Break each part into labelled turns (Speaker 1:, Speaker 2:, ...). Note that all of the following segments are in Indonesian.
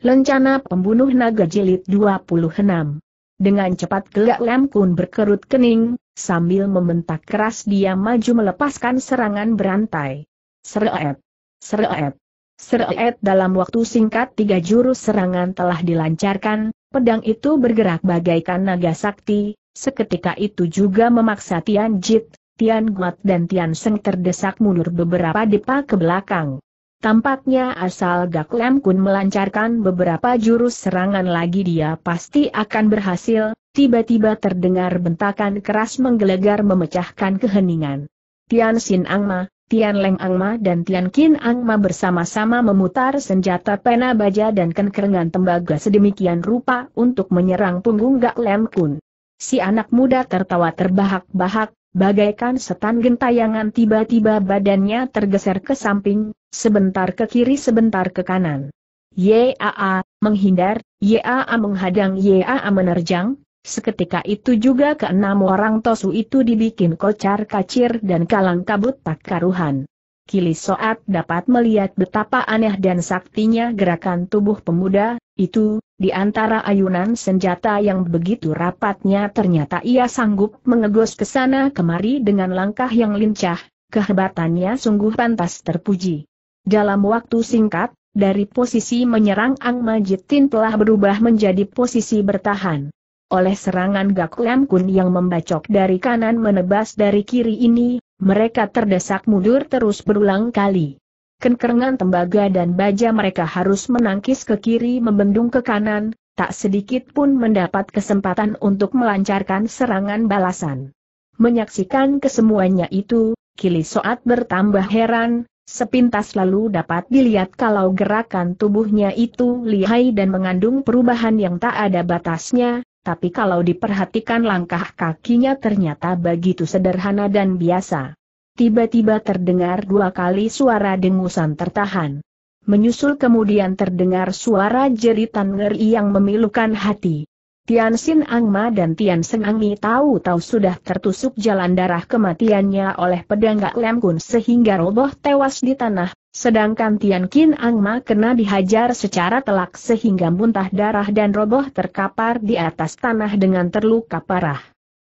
Speaker 1: Lencana Pembunuh Naga Jilid 26 Dengan cepat gelak Lam Kun berkerut kening, sambil membentak keras dia maju melepaskan serangan berantai. Sereet! Sereet! Sereet dalam waktu singkat tiga jurus serangan telah dilancarkan, pedang itu bergerak bagaikan naga sakti, seketika itu juga memaksa Tian Jit, Tian Guat dan Tian Seng terdesak mundur beberapa depa ke belakang. Tampaknya asal Gak Gaklem Kun melancarkan beberapa jurus serangan lagi dia pasti akan berhasil, tiba-tiba terdengar bentakan keras menggelegar memecahkan keheningan. Tian Xin Angma, Tian Leng Angma dan Tian Kin Angma bersama-sama memutar senjata pena baja dan kenkerengan tembaga sedemikian rupa untuk menyerang punggung Gak Lem Kun. Si anak muda tertawa terbahak-bahak, Bagaikan setan gentayangan tiba-tiba badannya tergeser ke samping, sebentar ke kiri sebentar ke kanan. YAA menghindar, YAA menghadang YAA menerjang, seketika itu juga keenam orang tosu itu dibikin kocar kacir dan kalang kabut tak karuhan. Kili Soat dapat melihat betapa aneh dan saktinya gerakan tubuh pemuda, itu, di antara ayunan senjata yang begitu rapatnya ternyata ia sanggup mengegos ke sana kemari dengan langkah yang lincah, kehebatannya sungguh pantas terpuji. Dalam waktu singkat, dari posisi menyerang Ang Majitin telah berubah menjadi posisi bertahan. Oleh serangan Gak Lam Kun yang membacok dari kanan menebas dari kiri ini, mereka terdesak mundur terus berulang kali. Kenkerengan tembaga dan baja mereka harus menangkis ke kiri membendung ke kanan, tak sedikit pun mendapat kesempatan untuk melancarkan serangan balasan. Menyaksikan kesemuanya itu, Kili Soat bertambah heran, sepintas lalu dapat dilihat kalau gerakan tubuhnya itu lihai dan mengandung perubahan yang tak ada batasnya, tapi kalau diperhatikan langkah kakinya ternyata begitu sederhana dan biasa tiba-tiba terdengar dua kali suara dengusan tertahan. Menyusul kemudian terdengar suara jeritan ngeri yang memilukan hati. Tian Sin Angma dan Tian Seng Angmi tahu-tahu sudah tertusuk jalan darah kematiannya oleh pedang Gak Lem Kun sehingga roboh tewas di tanah, sedangkan Tian Kin Angma kena dihajar secara telak sehingga muntah darah dan roboh terkapar di atas tanah dengan terluka parah.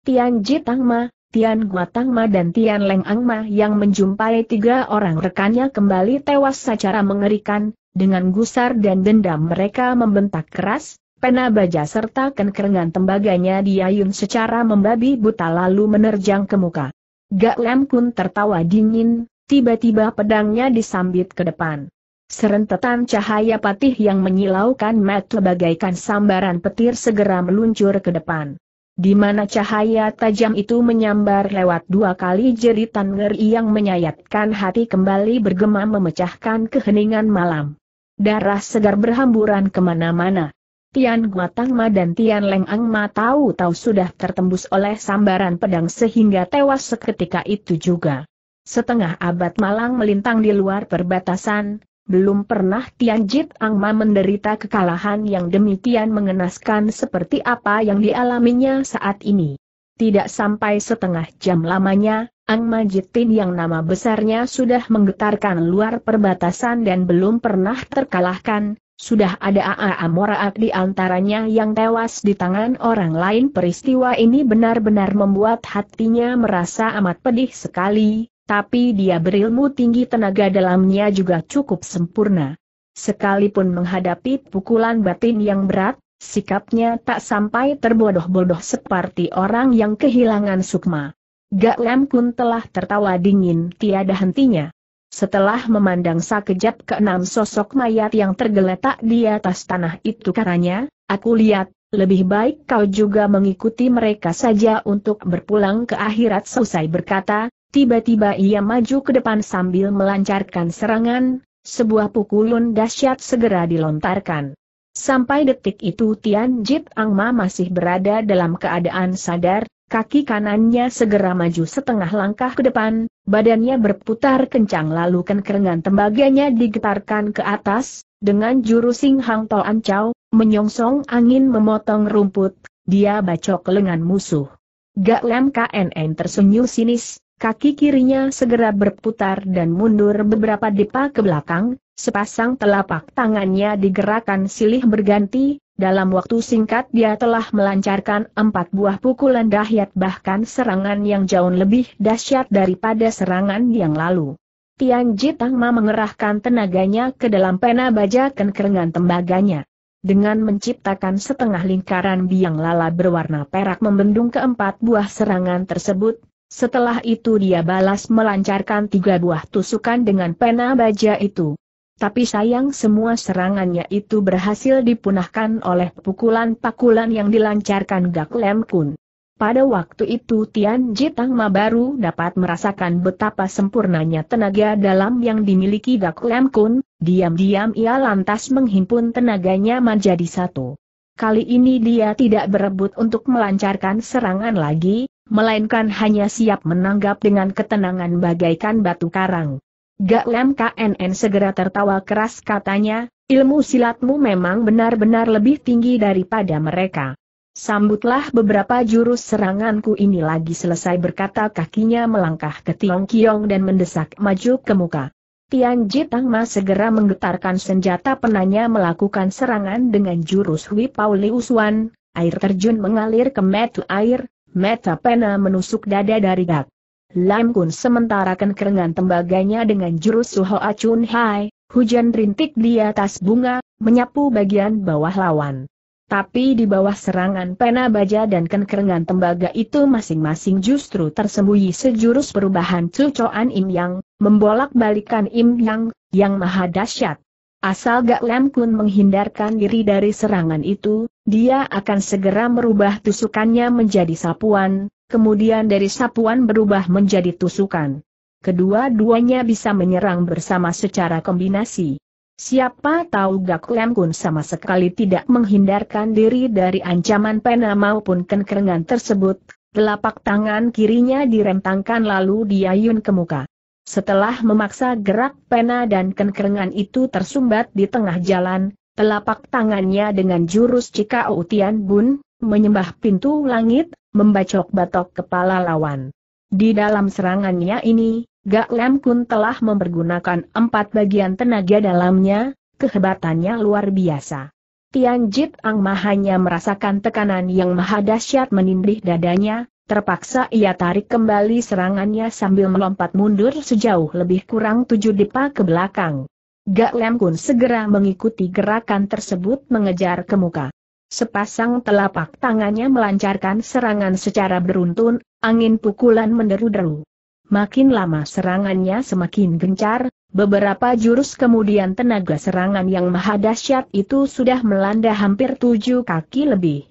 Speaker 1: Tian Jit Angma, Tian Guatangma dan Tian Leng Angma yang menjumpai tiga orang rekannya kembali tewas secara mengerikan, dengan gusar dan dendam mereka membentak keras, pena baja serta kenkerengan tembaganya diayun secara membabi buta lalu menerjang ke muka. Gak Lem Kun tertawa dingin, tiba-tiba pedangnya disambit ke depan. Serentetan cahaya patih yang menyilaukan mat bagaikan sambaran petir segera meluncur ke depan di mana cahaya tajam itu menyambar lewat dua kali jeritan ngeri yang menyayatkan hati kembali bergema memecahkan keheningan malam. Darah segar berhamburan kemana-mana. Tian Guatangma dan Tian Leng Angma tahu-tahu sudah tertembus oleh sambaran pedang sehingga tewas seketika itu juga. Setengah abad malang melintang di luar perbatasan, belum pernah Tian Jit Angma menderita kekalahan yang demikian mengenaskan seperti apa yang dialaminya saat ini. Tidak sampai setengah jam lamanya, Angma Jitin yang nama besarnya sudah menggetarkan luar perbatasan dan belum pernah terkalahkan, sudah ada AA Amoraat di antaranya yang tewas di tangan orang lain peristiwa ini benar-benar membuat hatinya merasa amat pedih sekali, tapi dia berilmu tinggi tenaga dalamnya juga cukup sempurna. Sekalipun menghadapi pukulan batin yang berat, sikapnya tak sampai terbodoh-bodoh seperti orang yang kehilangan sukma. Gak Lam Kun telah tertawa dingin tiada hentinya. Setelah memandang sekejap ke enam sosok mayat yang tergeletak di atas tanah itu katanya, aku lihat, lebih baik kau juga mengikuti mereka saja untuk berpulang ke akhirat selesai berkata, Tiba-tiba ia maju ke depan sambil melancarkan serangan, sebuah pukulan dahsyat segera dilontarkan. Sampai detik itu Tian Jit Angma masih berada dalam keadaan sadar, kaki kanannya segera maju setengah langkah ke depan, badannya berputar kencang lalu kenkrengan tembaganya digetarkan ke atas, dengan jurus sing hang to ancau, menyongsong angin memotong rumput, dia bacok lengan musuh. Gak Lem KNN tersenyum sinis, Kaki kirinya segera berputar dan mundur beberapa depa ke belakang, sepasang telapak tangannya digerakkan silih berganti, dalam waktu singkat dia telah melancarkan empat buah pukulan dahyat bahkan serangan yang jauh lebih dahsyat daripada serangan yang lalu. Tian Jitang Ma mengerahkan tenaganya ke dalam pena baja kerengan tembaganya. Dengan menciptakan setengah lingkaran biang lala berwarna perak membendung keempat buah serangan tersebut, setelah itu dia balas melancarkan tiga buah tusukan dengan pena baja itu. Tapi sayang semua serangannya itu berhasil dipunahkan oleh pukulan-pakulan yang dilancarkan Gak Lem Kun. Pada waktu itu Tian Ma baru dapat merasakan betapa sempurnanya tenaga dalam yang dimiliki Gak Lem Kun, diam-diam ia lantas menghimpun tenaganya menjadi satu. Kali ini dia tidak berebut untuk melancarkan serangan lagi, melainkan hanya siap menanggap dengan ketenangan bagaikan batu karang. Gak Lem KNN segera tertawa keras katanya, ilmu silatmu memang benar-benar lebih tinggi daripada mereka. Sambutlah beberapa jurus seranganku ini lagi selesai berkata kakinya melangkah ke Tiong Kiong dan mendesak maju ke muka. Tian Jitang Ma segera menggetarkan senjata penanya melakukan serangan dengan jurus Hui Paulius Wan, air terjun mengalir ke metu air, Meta pena menusuk dada dari Dak. Lam Kun sementarakan kerengan tembaganya dengan jurus Suho Acun Hai, hujan rintik di atas bunga, menyapu bagian bawah lawan. Tapi di bawah serangan pena baja dan kerengan tembaga itu masing-masing justru tersembunyi sejurus perubahan cucoan Im Yang, membolak-balikan Im Yang, yang maha dahsyat. Asal Gak Lem Kun menghindarkan diri dari serangan itu, dia akan segera merubah tusukannya menjadi sapuan, kemudian dari sapuan berubah menjadi tusukan. Kedua-duanya bisa menyerang bersama secara kombinasi. Siapa tahu Gak Lem Kun sama sekali tidak menghindarkan diri dari ancaman pena maupun kenkerengan tersebut, telapak tangan kirinya direntangkan lalu diayun ke muka. Setelah memaksa gerak pena dan kenkerengan itu tersumbat di tengah jalan, telapak tangannya dengan jurus Cikau Tian Bun, menyembah pintu langit, membacok-batok kepala lawan. Di dalam serangannya ini, Gak Lem Kun telah mempergunakan empat bagian tenaga dalamnya, kehebatannya luar biasa. Tian Jit Ang Mahanya merasakan tekanan yang maha dahsyat menindih dadanya, Terpaksa ia tarik kembali serangannya sambil melompat mundur sejauh lebih kurang tujuh depa ke belakang. Gak Lem Kun segera mengikuti gerakan tersebut mengejar ke muka. Sepasang telapak tangannya melancarkan serangan secara beruntun, angin pukulan menderu-deru. Makin lama serangannya semakin gencar, beberapa jurus kemudian tenaga serangan yang maha dahsyat itu sudah melanda hampir tujuh kaki lebih.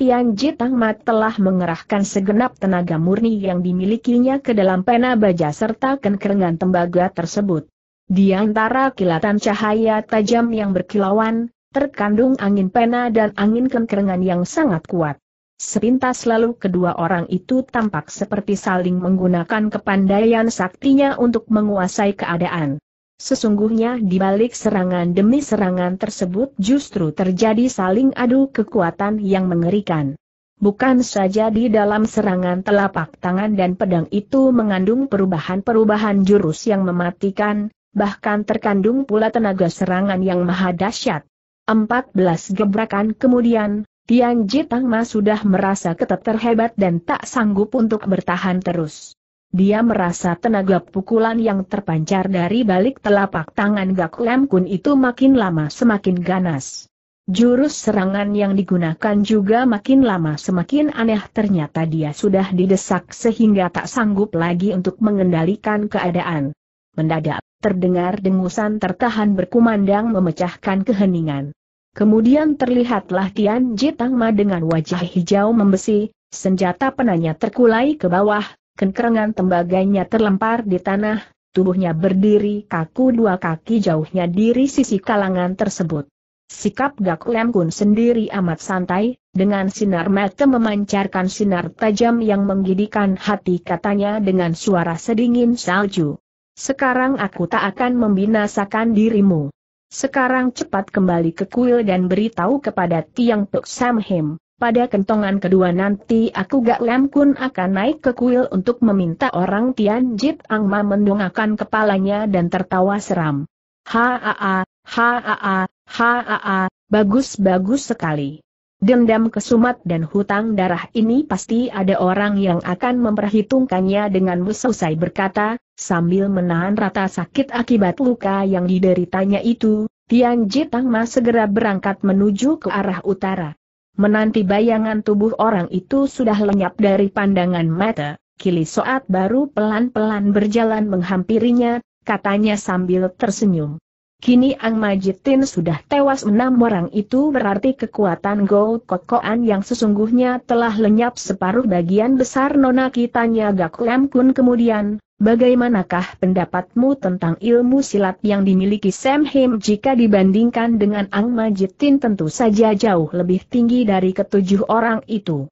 Speaker 1: Tian Mat telah mengerahkan segenap tenaga murni yang dimilikinya ke dalam pena baja serta kenkerengan tembaga tersebut. Di antara kilatan cahaya tajam yang berkilauan, terkandung angin pena dan angin kenkerengan yang sangat kuat. Sepintas lalu kedua orang itu tampak seperti saling menggunakan kepandaian saktinya untuk menguasai keadaan. Sesungguhnya di balik serangan demi serangan tersebut justru terjadi saling adu kekuatan yang mengerikan. Bukan saja di dalam serangan telapak tangan dan pedang itu mengandung perubahan-perubahan jurus yang mematikan, bahkan terkandung pula tenaga serangan yang maha dahsyat. 14 gebrakan kemudian, Tian Jitangma sudah merasa ketat terhebat dan tak sanggup untuk bertahan terus dia merasa tenaga pukulan yang terpancar dari balik telapak tangan Gak Lem Kun itu makin lama semakin ganas. Jurus serangan yang digunakan juga makin lama semakin aneh ternyata dia sudah didesak sehingga tak sanggup lagi untuk mengendalikan keadaan. Mendadak, terdengar dengusan tertahan berkumandang memecahkan keheningan. Kemudian terlihatlah Tian Jitangma dengan wajah hijau membesi, senjata penanya terkulai ke bawah, Kenkerengan tembaganya terlempar di tanah, tubuhnya berdiri kaku dua kaki jauhnya diri sisi kalangan tersebut. Sikap Gak Lem Kun sendiri amat santai, dengan sinar mata memancarkan sinar tajam yang menggidikan hati katanya dengan suara sedingin salju. Sekarang aku tak akan membinasakan dirimu. Sekarang cepat kembali ke kuil dan beritahu kepada Tiang Sam Him. Pada kentongan kedua nanti aku Gak lem Kun akan naik ke kuil untuk meminta orang Tian Jit Ang Ma mendongakkan kepalanya dan tertawa seram. Haa, haa, haa, bagus-bagus sekali. Dendam kesumat dan hutang darah ini pasti ada orang yang akan memperhitungkannya dengan selesai berkata, sambil menahan rata sakit akibat luka yang dideritanya itu, Tian Ang Ma segera berangkat menuju ke arah utara. Menanti bayangan tubuh orang itu sudah lenyap dari pandangan mata, Kili Soat baru pelan-pelan berjalan menghampirinya, katanya sambil tersenyum. Kini Ang Majitin sudah tewas enam orang itu berarti kekuatan Go Kokoan yang sesungguhnya telah lenyap separuh bagian besar Nona Kitanya Gak Lem Kun kemudian, Bagaimanakah pendapatmu tentang ilmu silat yang dimiliki Sam Him jika dibandingkan dengan Ang Majitin tentu saja jauh lebih tinggi dari ketujuh orang itu.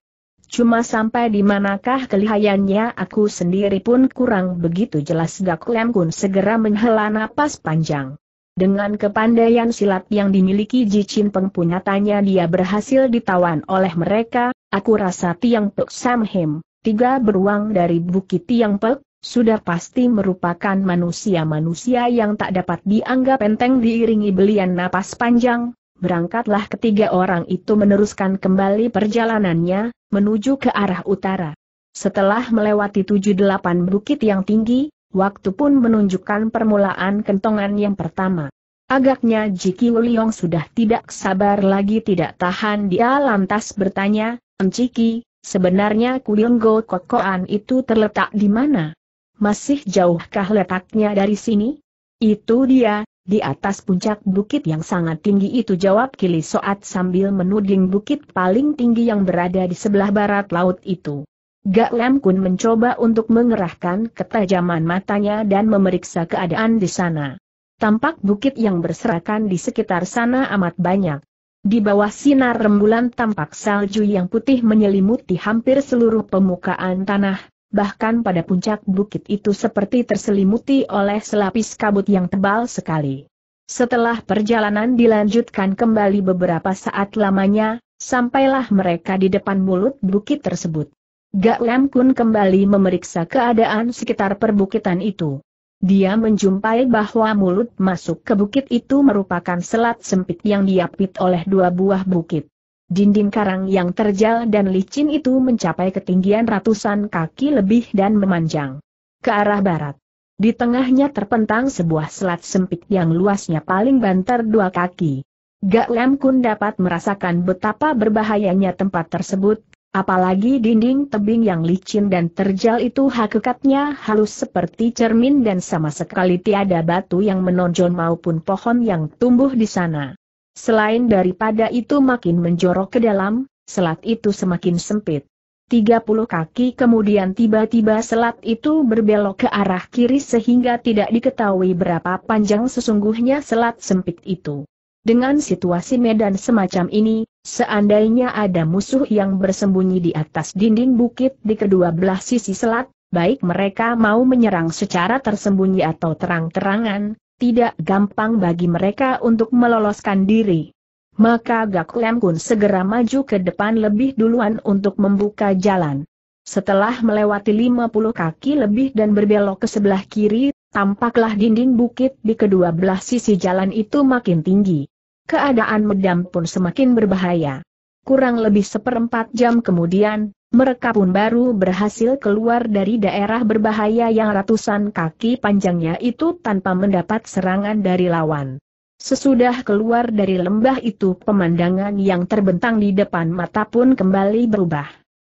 Speaker 1: Cuma sampai di manakah kelihayannya aku sendiri pun kurang begitu jelas Gak Lem Kun segera menghela napas panjang. Dengan kepandaian silat yang dimiliki Jicin pengpunyatannya dia berhasil ditawan oleh mereka, aku rasa Tiang Pek Sam Him, tiga beruang dari Bukit Tiang Pek, sudah pasti merupakan manusia-manusia yang tak dapat dianggap enteng diiringi belian napas panjang, berangkatlah ketiga orang itu meneruskan kembali perjalanannya, menuju ke arah utara. Setelah melewati tujuh delapan bukit yang tinggi, waktu pun menunjukkan permulaan kentongan yang pertama. Agaknya Jiki Wuliong sudah tidak sabar lagi tidak tahan dia lantas bertanya, Enciki, sebenarnya Kuyonggo Kokoan itu terletak di mana? Masih jauhkah letaknya dari sini? Itu dia, di atas puncak bukit yang sangat tinggi itu jawab Kili Soat sambil menuding bukit paling tinggi yang berada di sebelah barat laut itu. Gak pun Kun mencoba untuk mengerahkan ketajaman matanya dan memeriksa keadaan di sana. Tampak bukit yang berserakan di sekitar sana amat banyak. Di bawah sinar rembulan tampak salju yang putih menyelimuti hampir seluruh pemukaan tanah, bahkan pada puncak bukit itu seperti terselimuti oleh selapis kabut yang tebal sekali. Setelah perjalanan dilanjutkan kembali beberapa saat lamanya, sampailah mereka di depan mulut bukit tersebut. Gak Lem Kun kembali memeriksa keadaan sekitar perbukitan itu. Dia menjumpai bahwa mulut masuk ke bukit itu merupakan selat sempit yang diapit oleh dua buah bukit. Dinding karang yang terjal dan licin itu mencapai ketinggian ratusan kaki lebih dan memanjang ke arah barat. Di tengahnya terpentang sebuah selat sempit yang luasnya paling banter dua kaki. Gak Lem Kun dapat merasakan betapa berbahayanya tempat tersebut, apalagi dinding tebing yang licin dan terjal itu hakikatnya halus seperti cermin dan sama sekali tiada batu yang menonjol maupun pohon yang tumbuh di sana. Selain daripada itu makin menjorok ke dalam, selat itu semakin sempit. 30 kaki kemudian tiba-tiba selat itu berbelok ke arah kiri sehingga tidak diketahui berapa panjang sesungguhnya selat sempit itu. Dengan situasi medan semacam ini, seandainya ada musuh yang bersembunyi di atas dinding bukit di kedua belah sisi selat, baik mereka mau menyerang secara tersembunyi atau terang-terangan, tidak gampang bagi mereka untuk meloloskan diri. Maka Gak Lem Kun segera maju ke depan lebih duluan untuk membuka jalan. Setelah melewati 50 kaki lebih dan berbelok ke sebelah kiri, tampaklah dinding bukit di kedua belah sisi jalan itu makin tinggi. Keadaan medan pun semakin berbahaya. Kurang lebih seperempat jam kemudian, mereka pun baru berhasil keluar dari daerah berbahaya yang ratusan kaki panjangnya itu tanpa mendapat serangan dari lawan. Sesudah keluar dari lembah itu pemandangan yang terbentang di depan mata pun kembali berubah.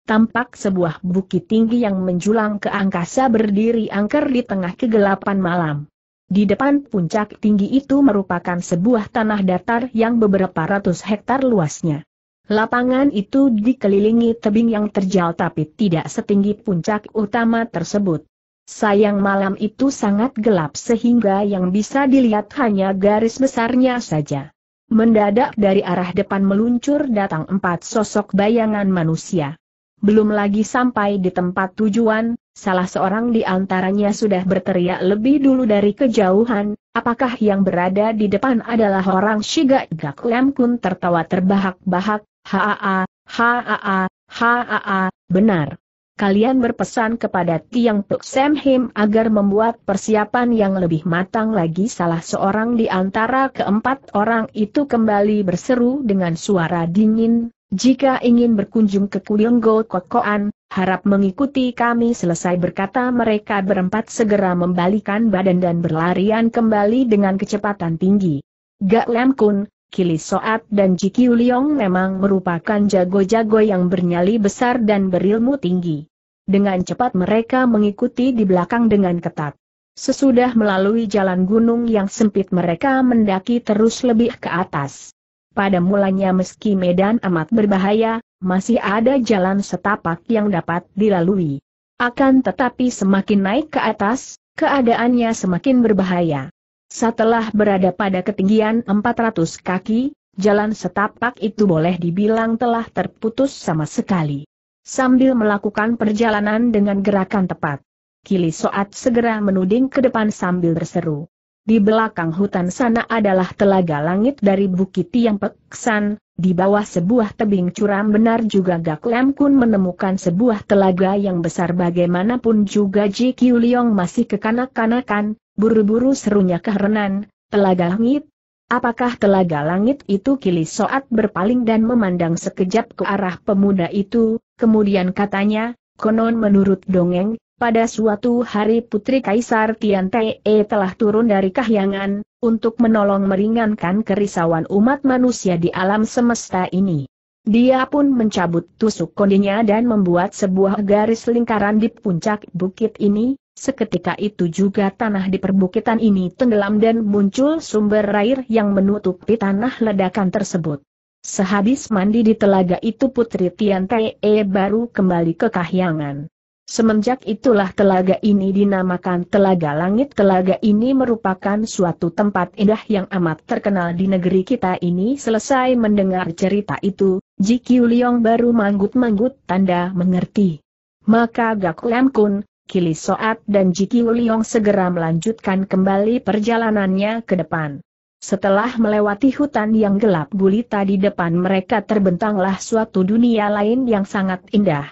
Speaker 1: Tampak sebuah bukit tinggi yang menjulang ke angkasa berdiri angker di tengah kegelapan malam. Di depan puncak tinggi itu merupakan sebuah tanah datar yang beberapa ratus hektar luasnya. Lapangan itu dikelilingi tebing yang terjal tapi tidak setinggi puncak utama tersebut. Sayang malam itu sangat gelap sehingga yang bisa dilihat hanya garis besarnya saja. Mendadak dari arah depan meluncur datang empat sosok bayangan manusia. Belum lagi sampai di tempat tujuan, salah seorang di antaranya sudah berteriak lebih dulu dari kejauhan, apakah yang berada di depan adalah orang Shiga Gaklem tertawa terbahak-bahak, Haa, haa, haa, benar. Kalian berpesan kepada Tiang Pek Sam Him agar membuat persiapan yang lebih matang lagi salah seorang di antara keempat orang itu kembali berseru dengan suara dingin, jika ingin berkunjung ke Kuyonggo Kokoan, harap mengikuti kami selesai berkata mereka berempat segera membalikan badan dan berlarian kembali dengan kecepatan tinggi. Gak Lam Kun, Kili Soat dan Jiki Kiu memang merupakan jago-jago yang bernyali besar dan berilmu tinggi. Dengan cepat mereka mengikuti di belakang dengan ketat. Sesudah melalui jalan gunung yang sempit mereka mendaki terus lebih ke atas. Pada mulanya meski medan amat berbahaya, masih ada jalan setapak yang dapat dilalui. Akan tetapi semakin naik ke atas, keadaannya semakin berbahaya. Setelah berada pada ketinggian 400 kaki, jalan setapak itu boleh dibilang telah terputus sama sekali. Sambil melakukan perjalanan dengan gerakan tepat, Kili Soat segera menuding ke depan sambil berseru. Di belakang hutan sana adalah telaga langit dari bukit yang peksan, di bawah sebuah tebing curam benar juga Gak Lem Kun menemukan sebuah telaga yang besar bagaimanapun juga Ji Kiu Leong masih kekanak-kanakan, Buru-buru serunya keherenan, telaga langit? Apakah telaga langit itu kili soat berpaling dan memandang sekejap ke arah pemuda itu, kemudian katanya, konon menurut dongeng, pada suatu hari Putri Kaisar Tian Te e telah turun dari kahyangan, untuk menolong meringankan kerisauan umat manusia di alam semesta ini. Dia pun mencabut tusuk kondinya dan membuat sebuah garis lingkaran di puncak bukit ini, Seketika itu juga tanah di perbukitan ini tenggelam dan muncul sumber air yang menutupi tanah ledakan tersebut. Sehabis mandi di telaga itu Putri Tian Te e baru kembali ke Kahyangan. Semenjak itulah telaga ini dinamakan Telaga Langit. Telaga ini merupakan suatu tempat indah yang amat terkenal di negeri kita ini. Selesai mendengar cerita itu, Ji Liong baru manggut-manggut tanda mengerti. Maka Gak Kun, Kili Soat dan Jiki Wuliong segera melanjutkan kembali perjalanannya ke depan. Setelah melewati hutan yang gelap gulita di depan mereka terbentanglah suatu dunia lain yang sangat indah.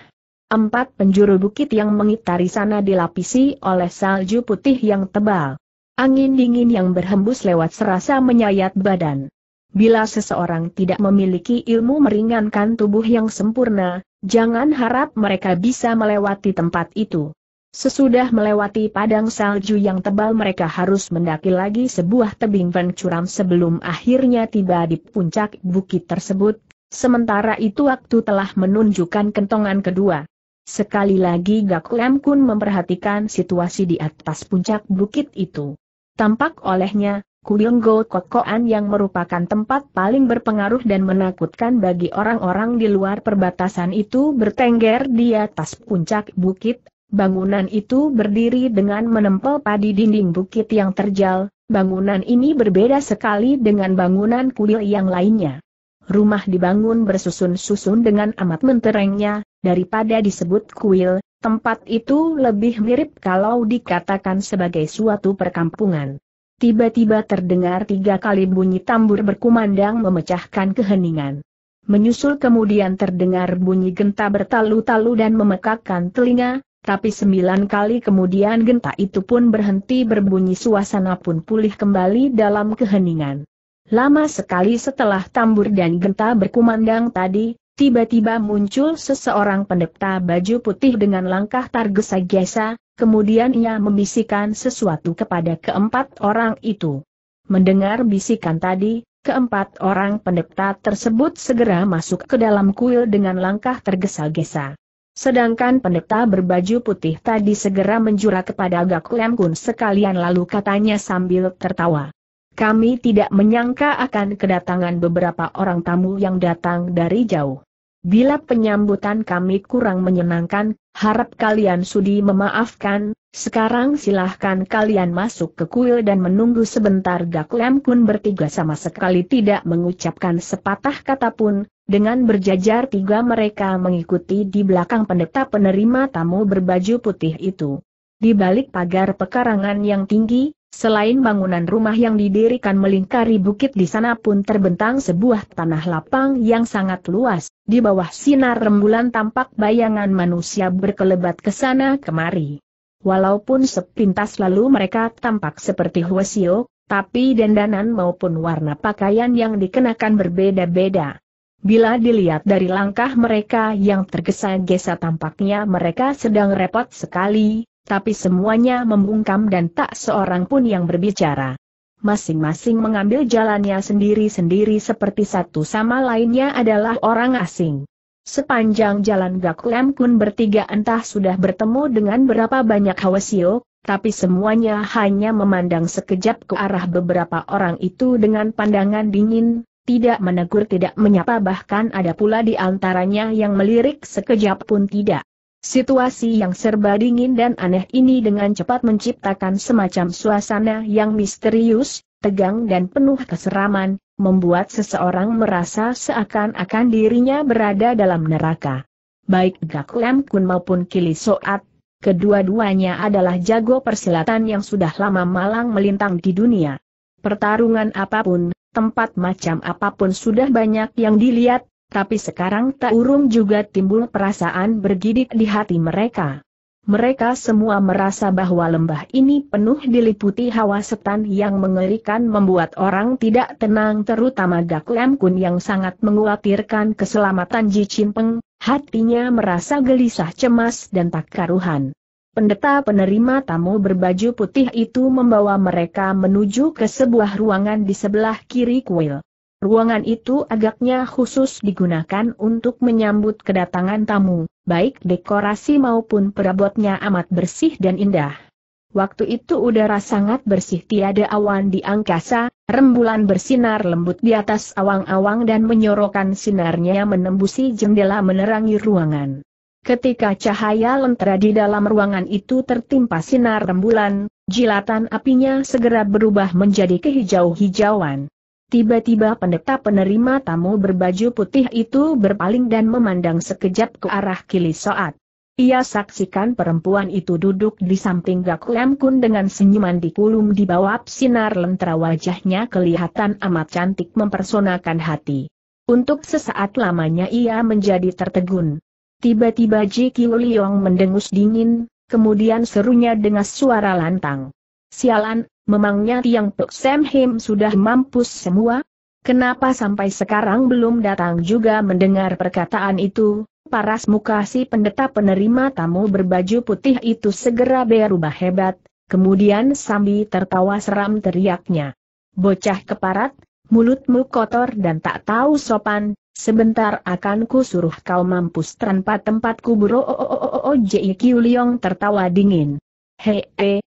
Speaker 1: Empat penjuru bukit yang mengitari sana dilapisi oleh salju putih yang tebal. Angin dingin yang berhembus lewat serasa menyayat badan. Bila seseorang tidak memiliki ilmu meringankan tubuh yang sempurna, jangan harap mereka bisa melewati tempat itu. Sesudah melewati padang salju yang tebal mereka harus mendaki lagi sebuah tebing pencuram sebelum akhirnya tiba di puncak bukit tersebut, sementara itu waktu telah menunjukkan kentongan kedua. Sekali lagi Gak Lem Kun memperhatikan situasi di atas puncak bukit itu. Tampak olehnya, Kuyunggo Kokoan yang merupakan tempat paling berpengaruh dan menakutkan bagi orang-orang di luar perbatasan itu bertengger di atas puncak bukit Bangunan itu berdiri dengan menempel padi dinding bukit yang terjal, bangunan ini berbeda sekali dengan bangunan kuil yang lainnya. Rumah dibangun bersusun-susun dengan amat menterengnya, daripada disebut kuil, tempat itu lebih mirip kalau dikatakan sebagai suatu perkampungan. Tiba-tiba terdengar tiga kali bunyi tambur berkumandang memecahkan keheningan. Menyusul kemudian terdengar bunyi genta bertalu-talu dan memekakkan telinga, tapi sembilan kali kemudian genta itu pun berhenti berbunyi suasana pun pulih kembali dalam keheningan. Lama sekali setelah tambur dan genta berkumandang tadi, tiba-tiba muncul seseorang pendeta baju putih dengan langkah tergesa-gesa, kemudian ia membisikkan sesuatu kepada keempat orang itu. Mendengar bisikan tadi, keempat orang pendeta tersebut segera masuk ke dalam kuil dengan langkah tergesa-gesa. Sedangkan pendeta berbaju putih tadi segera menjura kepada Gak Lem Kun sekalian lalu katanya sambil tertawa. Kami tidak menyangka akan kedatangan beberapa orang tamu yang datang dari jauh. Bila penyambutan kami kurang menyenangkan, harap kalian sudi memaafkan, sekarang silahkan kalian masuk ke kuil dan menunggu sebentar Gak Lem Kun bertiga sama sekali tidak mengucapkan sepatah kata pun, dengan berjajar tiga mereka mengikuti di belakang pendeta penerima tamu berbaju putih itu. Di balik pagar pekarangan yang tinggi, Selain bangunan rumah yang didirikan melingkari bukit di sana pun terbentang sebuah tanah lapang yang sangat luas, di bawah sinar rembulan tampak bayangan manusia berkelebat ke sana kemari. Walaupun sepintas lalu mereka tampak seperti Huasio, tapi dandanan maupun warna pakaian yang dikenakan berbeda-beda. Bila dilihat dari langkah mereka yang tergesa-gesa tampaknya mereka sedang repot sekali, tapi semuanya membungkam dan tak seorang pun yang berbicara. Masing-masing mengambil jalannya sendiri-sendiri seperti satu sama lainnya adalah orang asing. Sepanjang jalan Gak Lem Kun bertiga entah sudah bertemu dengan berapa banyak Hawasio, tapi semuanya hanya memandang sekejap ke arah beberapa orang itu dengan pandangan dingin, tidak menegur tidak menyapa bahkan ada pula di antaranya yang melirik sekejap pun tidak. Situasi yang serba dingin dan aneh ini dengan cepat menciptakan semacam suasana yang misterius, tegang dan penuh keseraman, membuat seseorang merasa seakan-akan dirinya berada dalam neraka. Baik Gak Lam Kun maupun Kili Soat, kedua-duanya adalah jago persilatan yang sudah lama malang melintang di dunia. Pertarungan apapun, tempat macam apapun sudah banyak yang dilihat, tapi sekarang tak urung juga timbul perasaan bergidik di hati mereka. Mereka semua merasa bahwa lembah ini penuh diliputi hawa setan yang mengerikan membuat orang tidak tenang terutama Gak Kun yang sangat menguatirkan keselamatan Ji Peng, hatinya merasa gelisah cemas dan tak karuhan. Pendeta penerima tamu berbaju putih itu membawa mereka menuju ke sebuah ruangan di sebelah kiri kuil. Ruangan itu agaknya khusus digunakan untuk menyambut kedatangan tamu, baik dekorasi maupun perabotnya amat bersih dan indah. Waktu itu udara sangat bersih tiada awan di angkasa, rembulan bersinar lembut di atas awang-awang dan menyorokan sinarnya menembusi jendela menerangi ruangan. Ketika cahaya lentera di dalam ruangan itu tertimpa sinar rembulan, jilatan apinya segera berubah menjadi kehijau-hijauan. Tiba-tiba pendeta penerima tamu berbaju putih itu berpaling dan memandang sekejap ke arah Kili Soat. Ia saksikan perempuan itu duduk di samping Gak Kun dengan senyuman di kulum di bawah sinar lentera wajahnya kelihatan amat cantik mempersonakan hati. Untuk sesaat lamanya ia menjadi tertegun. Tiba-tiba Ji Kiu mendengus dingin, kemudian serunya dengan suara lantang. Sialan, Memangnya Tiang Pek Sam Him sudah mampus semua? Kenapa sampai sekarang belum datang juga mendengar perkataan itu? Paras muka si pendeta penerima tamu berbaju putih itu segera berubah hebat, kemudian sambil tertawa seram teriaknya. Bocah keparat, mulutmu kotor dan tak tahu sopan, Sebentar akan ku suruh kau mampus tanpa tempat kubur. oh, Kiu oh, oh, oh, Liong tertawa dingin. hee, hee,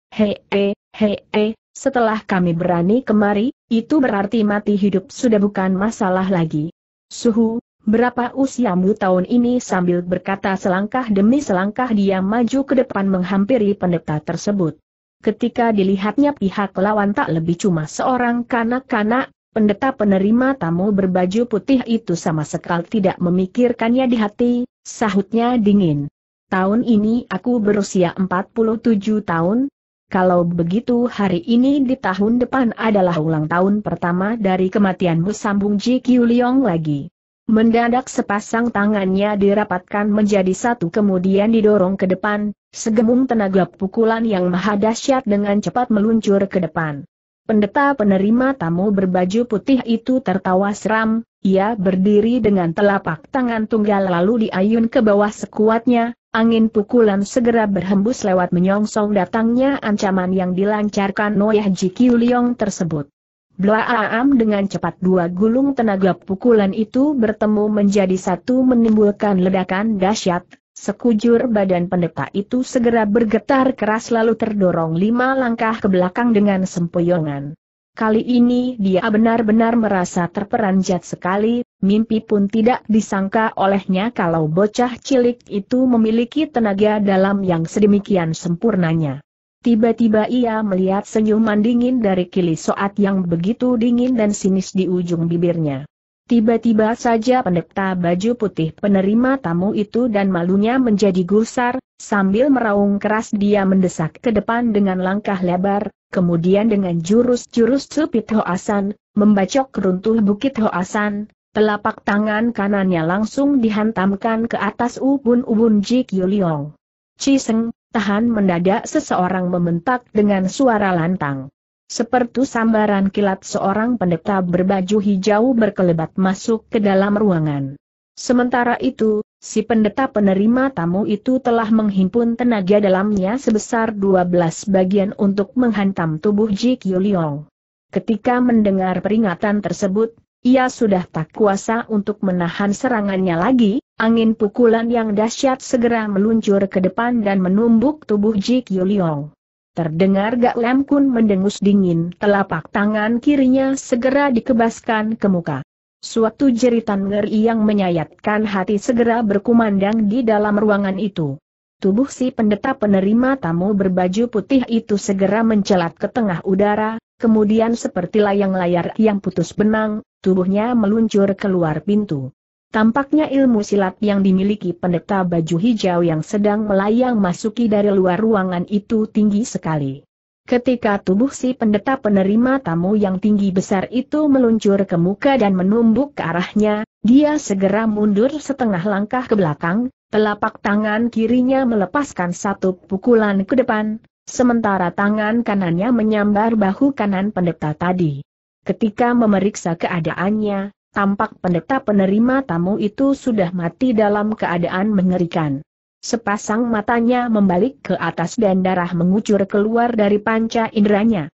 Speaker 1: hee, setelah kami berani kemari, itu berarti mati hidup sudah bukan masalah lagi. Suhu, berapa usiamu tahun ini sambil berkata selangkah demi selangkah dia maju ke depan menghampiri pendeta tersebut. Ketika dilihatnya pihak lawan tak lebih cuma seorang kanak-kanak, pendeta penerima tamu berbaju putih itu sama sekali tidak memikirkannya di hati, sahutnya dingin. Tahun ini aku berusia 47 tahun, kalau begitu hari ini di tahun depan adalah ulang tahun pertama dari kematianmu sambung Ji Liong lagi. Mendadak sepasang tangannya dirapatkan menjadi satu kemudian didorong ke depan, segemung tenaga pukulan yang maha dahsyat dengan cepat meluncur ke depan. Pendeta penerima tamu berbaju putih itu tertawa seram, ia berdiri dengan telapak tangan tunggal lalu diayun ke bawah sekuatnya, Angin pukulan segera berhembus lewat menyongsong datangnya ancaman yang dilancarkan Noyah Jikyul Liong tersebut. Blaam dengan cepat dua gulung tenaga pukulan itu bertemu menjadi satu menimbulkan ledakan dahsyat. Sekujur badan pendeta itu segera bergetar keras lalu terdorong lima langkah ke belakang dengan sempoyongan. Kali ini dia benar-benar merasa terperanjat sekali, Mimpi pun tidak disangka olehnya kalau bocah cilik itu memiliki tenaga dalam yang sedemikian sempurnanya. Tiba-tiba ia melihat senyuman dingin dari kili soat yang begitu dingin dan sinis di ujung bibirnya. Tiba-tiba saja pendeta baju putih penerima tamu itu dan malunya menjadi gusar, sambil meraung keras dia mendesak ke depan dengan langkah lebar, kemudian dengan jurus-jurus supit Hoasan, membacok runtuh bukit Hoasan, Telapak tangan kanannya langsung dihantamkan ke atas ubun-ubun Jik Yuliong. Ciseng, tahan mendadak seseorang membentak dengan suara lantang. Seperti sambaran kilat seorang pendeta berbaju hijau berkelebat masuk ke dalam ruangan. Sementara itu, si pendeta penerima tamu itu telah menghimpun tenaga dalamnya sebesar 12 bagian untuk menghantam tubuh Jik Yuliong. Ketika mendengar peringatan tersebut, ia sudah tak kuasa untuk menahan serangannya lagi, angin pukulan yang dahsyat segera meluncur ke depan dan menumbuk tubuh Ji Kyuliong. Terdengar Gak Lem Kun mendengus dingin, telapak tangan kirinya segera dikebaskan ke muka. Suatu jeritan ngeri yang menyayatkan hati segera berkumandang di dalam ruangan itu. Tubuh si pendeta penerima tamu berbaju putih itu segera mencelat ke tengah udara, kemudian seperti layang layar yang putus benang, tubuhnya meluncur keluar pintu. Tampaknya ilmu silat yang dimiliki pendeta baju hijau yang sedang melayang masuki dari luar ruangan itu tinggi sekali. Ketika tubuh si pendeta penerima tamu yang tinggi besar itu meluncur ke muka dan menumbuk ke arahnya, dia segera mundur setengah langkah ke belakang, telapak tangan kirinya melepaskan satu pukulan ke depan, sementara tangan kanannya menyambar bahu kanan pendeta tadi. Ketika memeriksa keadaannya, tampak pendeta penerima tamu itu sudah mati dalam keadaan mengerikan. Sepasang matanya membalik ke atas dan darah mengucur keluar dari panca inderanya.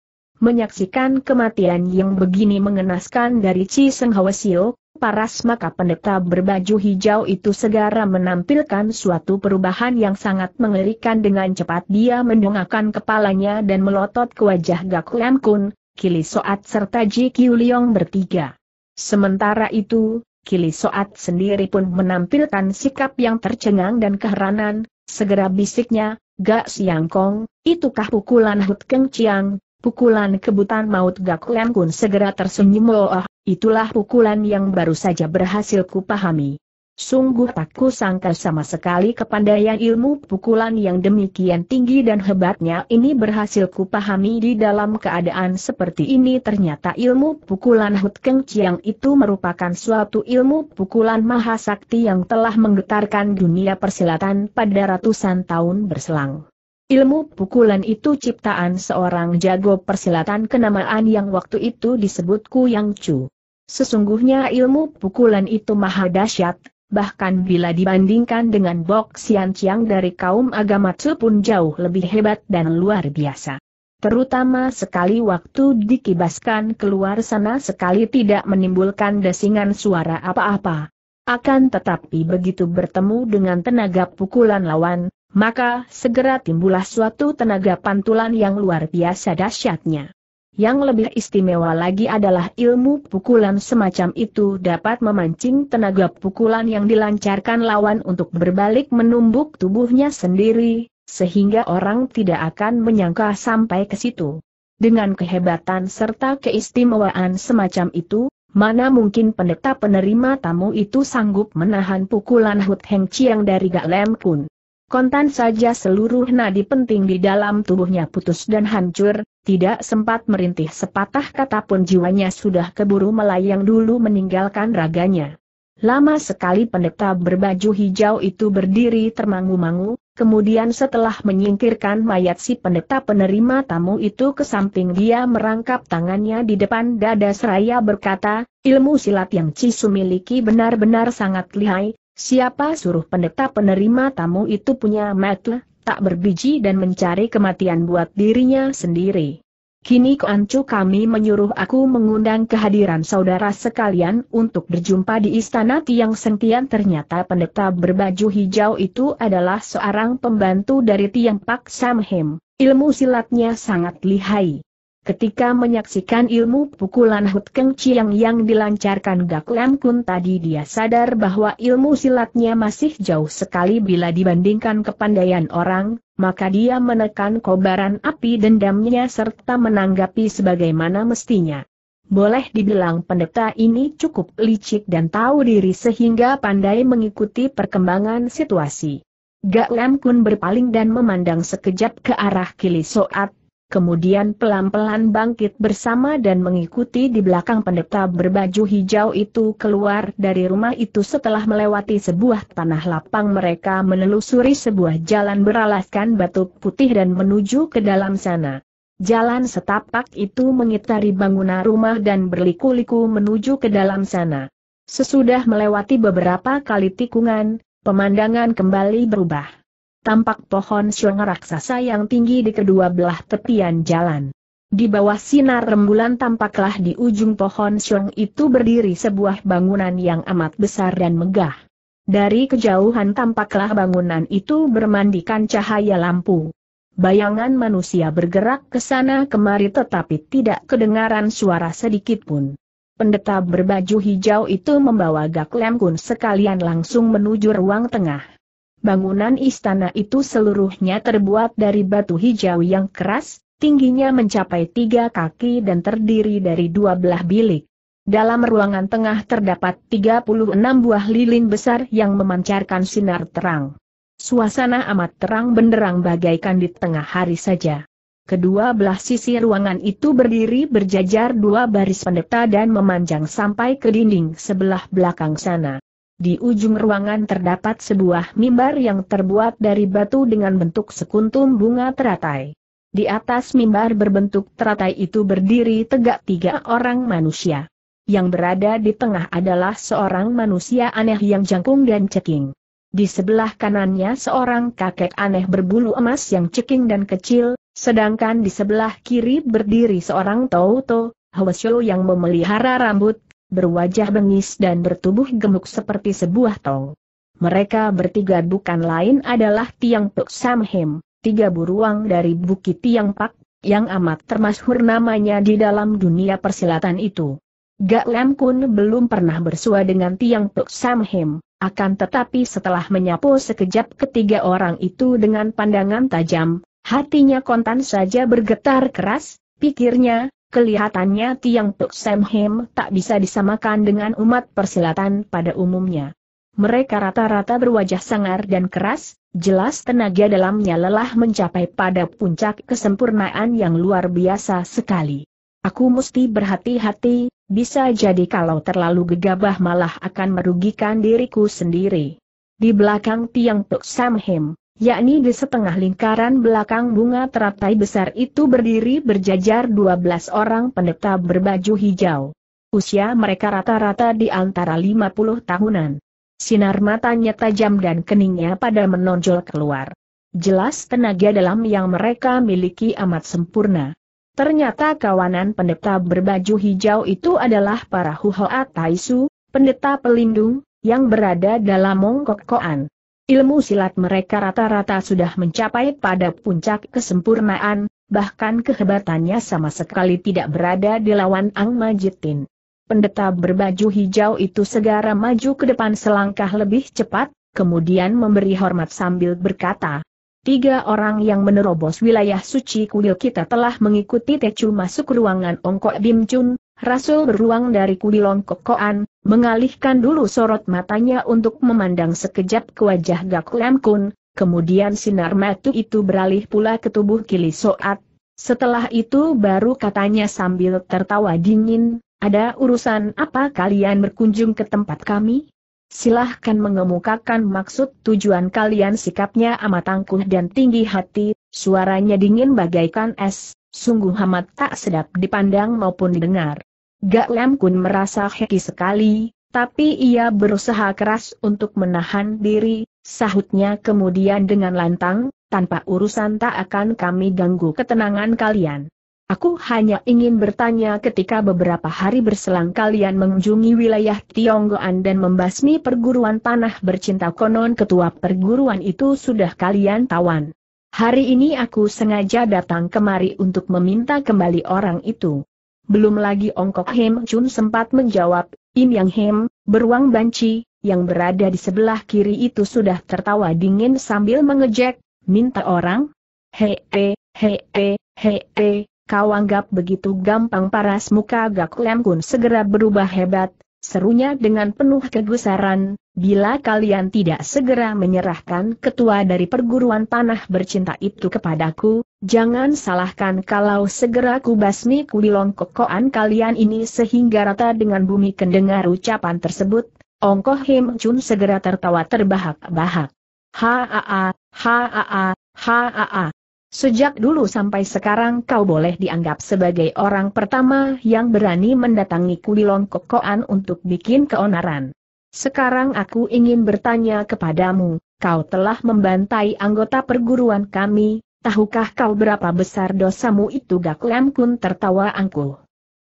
Speaker 1: Menyaksikan kematian yang begini mengenaskan dari Chi Seng Hwasio, paras maka pendeta berbaju hijau itu segera menampilkan suatu perubahan yang sangat mengerikan dengan cepat dia mendongakkan kepalanya dan melotot ke wajah Gak Lam Kun, Kili Soat serta Ji Kiu bertiga. Sementara itu, Kili Soat sendiri pun menampilkan sikap yang tercengang dan keheranan, segera bisiknya, Gak Siang Kong, itukah pukulan Hut Keng Chiang, pukulan kebutan maut Gak Lem Kun segera tersenyum oh, itulah pukulan yang baru saja berhasil kupahami. Sungguh tak kusangka sama sekali kepandaian ilmu pukulan yang demikian tinggi dan hebatnya ini berhasil kupahami di dalam keadaan seperti ini ternyata ilmu pukulan Hut Keng Chiang itu merupakan suatu ilmu pukulan mahasakti yang telah menggetarkan dunia persilatan pada ratusan tahun berselang. Ilmu pukulan itu ciptaan seorang jago persilatan kenamaan yang waktu itu disebut yang Chu. Sesungguhnya ilmu pukulan itu maha dahsyat, bahkan bila dibandingkan dengan Bok Xian Chiang dari kaum agama Tzu pun jauh lebih hebat dan luar biasa. Terutama sekali waktu dikibaskan keluar sana sekali tidak menimbulkan desingan suara apa-apa. Akan tetapi begitu bertemu dengan tenaga pukulan lawan, maka segera timbullah suatu tenaga pantulan yang luar biasa dahsyatnya. Yang lebih istimewa lagi adalah ilmu pukulan semacam itu dapat memancing tenaga pukulan yang dilancarkan lawan untuk berbalik menumbuk tubuhnya sendiri, sehingga orang tidak akan menyangka sampai ke situ. Dengan kehebatan serta keistimewaan semacam itu, mana mungkin pendeta penerima tamu itu sanggup menahan pukulan Hut Heng Chiang dari Gak Lem Kun kontan saja seluruh nadi penting di dalam tubuhnya putus dan hancur, tidak sempat merintih sepatah kata pun jiwanya sudah keburu melayang dulu meninggalkan raganya. Lama sekali pendeta berbaju hijau itu berdiri termangu-mangu, kemudian setelah menyingkirkan mayat si pendeta penerima tamu itu ke samping dia merangkap tangannya di depan dada seraya berkata, ilmu silat yang Cisu miliki benar-benar sangat lihai, Siapa suruh pendeta penerima tamu itu punya metle, tak berbiji dan mencari kematian buat dirinya sendiri. Kini Koancu kami menyuruh aku mengundang kehadiran saudara sekalian untuk berjumpa di istana Tiang Sentian ternyata pendeta berbaju hijau itu adalah seorang pembantu dari Tiang Pak Samhem. Ilmu silatnya sangat lihai. Ketika menyaksikan ilmu pukulan Hut Keng Chiang yang dilancarkan Gak Lam Kun tadi dia sadar bahwa ilmu silatnya masih jauh sekali bila dibandingkan kepandaian orang, maka dia menekan kobaran api dendamnya serta menanggapi sebagaimana mestinya. Boleh dibilang pendeta ini cukup licik dan tahu diri sehingga pandai mengikuti perkembangan situasi. Gak Lam Kun berpaling dan memandang sekejap ke arah Kili Soat, kemudian pelan-pelan bangkit bersama dan mengikuti di belakang pendeta berbaju hijau itu keluar dari rumah itu setelah melewati sebuah tanah lapang mereka menelusuri sebuah jalan beralaskan batu putih dan menuju ke dalam sana. Jalan setapak itu mengitari bangunan rumah dan berliku-liku menuju ke dalam sana. Sesudah melewati beberapa kali tikungan, pemandangan kembali berubah tampak pohon siung raksasa yang tinggi di kedua belah tepian jalan. Di bawah sinar rembulan tampaklah di ujung pohon siung itu berdiri sebuah bangunan yang amat besar dan megah. Dari kejauhan tampaklah bangunan itu bermandikan cahaya lampu. Bayangan manusia bergerak ke sana kemari tetapi tidak kedengaran suara sedikit pun. Pendeta berbaju hijau itu membawa Gak Lemkun sekalian langsung menuju ruang tengah. Bangunan istana itu seluruhnya terbuat dari batu hijau yang keras, tingginya mencapai tiga kaki dan terdiri dari dua belah bilik. Dalam ruangan tengah terdapat 36 buah lilin besar yang memancarkan sinar terang. Suasana amat terang benderang bagaikan di tengah hari saja. Kedua belah sisi ruangan itu berdiri berjajar dua baris pendeta dan memanjang sampai ke dinding sebelah belakang sana. Di ujung ruangan terdapat sebuah mimbar yang terbuat dari batu dengan bentuk sekuntum bunga teratai. Di atas mimbar berbentuk teratai itu berdiri tegak tiga orang manusia. Yang berada di tengah adalah seorang manusia aneh yang jangkung dan ceking. Di sebelah kanannya seorang kakek aneh berbulu emas yang ceking dan kecil, sedangkan di sebelah kiri berdiri seorang Toto, Hwasyo yang memelihara rambut berwajah bengis dan bertubuh gemuk seperti sebuah tong. Mereka bertiga bukan lain adalah Tiang Tok Samhem, tiga buruang dari Bukit Tiang Pak, yang amat termasyhur namanya di dalam dunia persilatan itu. Gak Lam Kun belum pernah bersua dengan Tiang Tok Samhem, akan tetapi setelah menyapu sekejap ketiga orang itu dengan pandangan tajam, hatinya kontan saja bergetar keras, pikirnya, Kelihatannya Tiang tuk Sam Hem tak bisa disamakan dengan umat persilatan pada umumnya. Mereka rata-rata berwajah sangar dan keras, jelas tenaga dalamnya lelah mencapai pada puncak kesempurnaan yang luar biasa sekali. Aku mesti berhati-hati, bisa jadi kalau terlalu gegabah malah akan merugikan diriku sendiri. Di belakang tiang Tok Hem, yakni di setengah lingkaran belakang bunga teratai besar itu berdiri berjajar 12 orang pendeta berbaju hijau. Usia mereka rata-rata di antara 50 tahunan. Sinar matanya tajam dan keningnya pada menonjol keluar. Jelas tenaga dalam yang mereka miliki amat sempurna. Ternyata kawanan pendeta berbaju hijau itu adalah para Huhoa Taisu, pendeta pelindung, yang berada dalam Mongkokkoan. Ilmu silat mereka rata-rata sudah mencapai pada puncak kesempurnaan, bahkan kehebatannya sama sekali tidak berada di lawan Ang Majitin. Pendeta berbaju hijau itu segera maju ke depan selangkah lebih cepat, kemudian memberi hormat sambil berkata, Tiga orang yang menerobos wilayah suci kuil kita telah mengikuti Tecu masuk ruangan Ongkok Bimcun, Rasul beruang dari kuil Ongkok Koan, Mengalihkan dulu sorot matanya untuk memandang sekejap ke wajah Gak Lam Kun, kemudian sinar matu itu beralih pula ke tubuh Kili Soat. Setelah itu baru katanya sambil tertawa dingin, ada urusan apa kalian berkunjung ke tempat kami? Silahkan mengemukakan maksud tujuan kalian sikapnya amat tangguh dan tinggi hati, suaranya dingin bagaikan es, sungguh amat tak sedap dipandang maupun didengar. Gak Lem Kun merasa heki sekali, tapi ia berusaha keras untuk menahan diri, sahutnya kemudian dengan lantang, tanpa urusan tak akan kami ganggu ketenangan kalian. Aku hanya ingin bertanya ketika beberapa hari berselang kalian mengunjungi wilayah Tionggoan dan membasmi perguruan tanah bercinta konon ketua perguruan itu sudah kalian tawan. Hari ini aku sengaja datang kemari untuk meminta kembali orang itu. Belum lagi Ongkok Hem Chun sempat menjawab, Im Yang Hem, beruang banci, yang berada di sebelah kiri itu sudah tertawa dingin sambil mengejek, minta orang? He he, he he, kau anggap begitu gampang paras muka Gak Lem Kun segera berubah hebat, Serunya dengan penuh kegusaran, bila kalian tidak segera menyerahkan ketua dari perguruan panah bercinta itu kepadaku, jangan salahkan kalau segera kubasmi kulilong kokoan kalian ini sehingga rata dengan bumi kendengar ucapan tersebut, Ongkoh Him Chun segera tertawa terbahak-bahak. haa, haa, haa. Sejak dulu sampai sekarang kau boleh dianggap sebagai orang pertama yang berani mendatangi kuilong kokoan untuk bikin keonaran. Sekarang aku ingin bertanya kepadamu, kau telah membantai anggota perguruan kami, tahukah kau berapa besar dosamu itu Gak Lem Kun tertawa angkuh.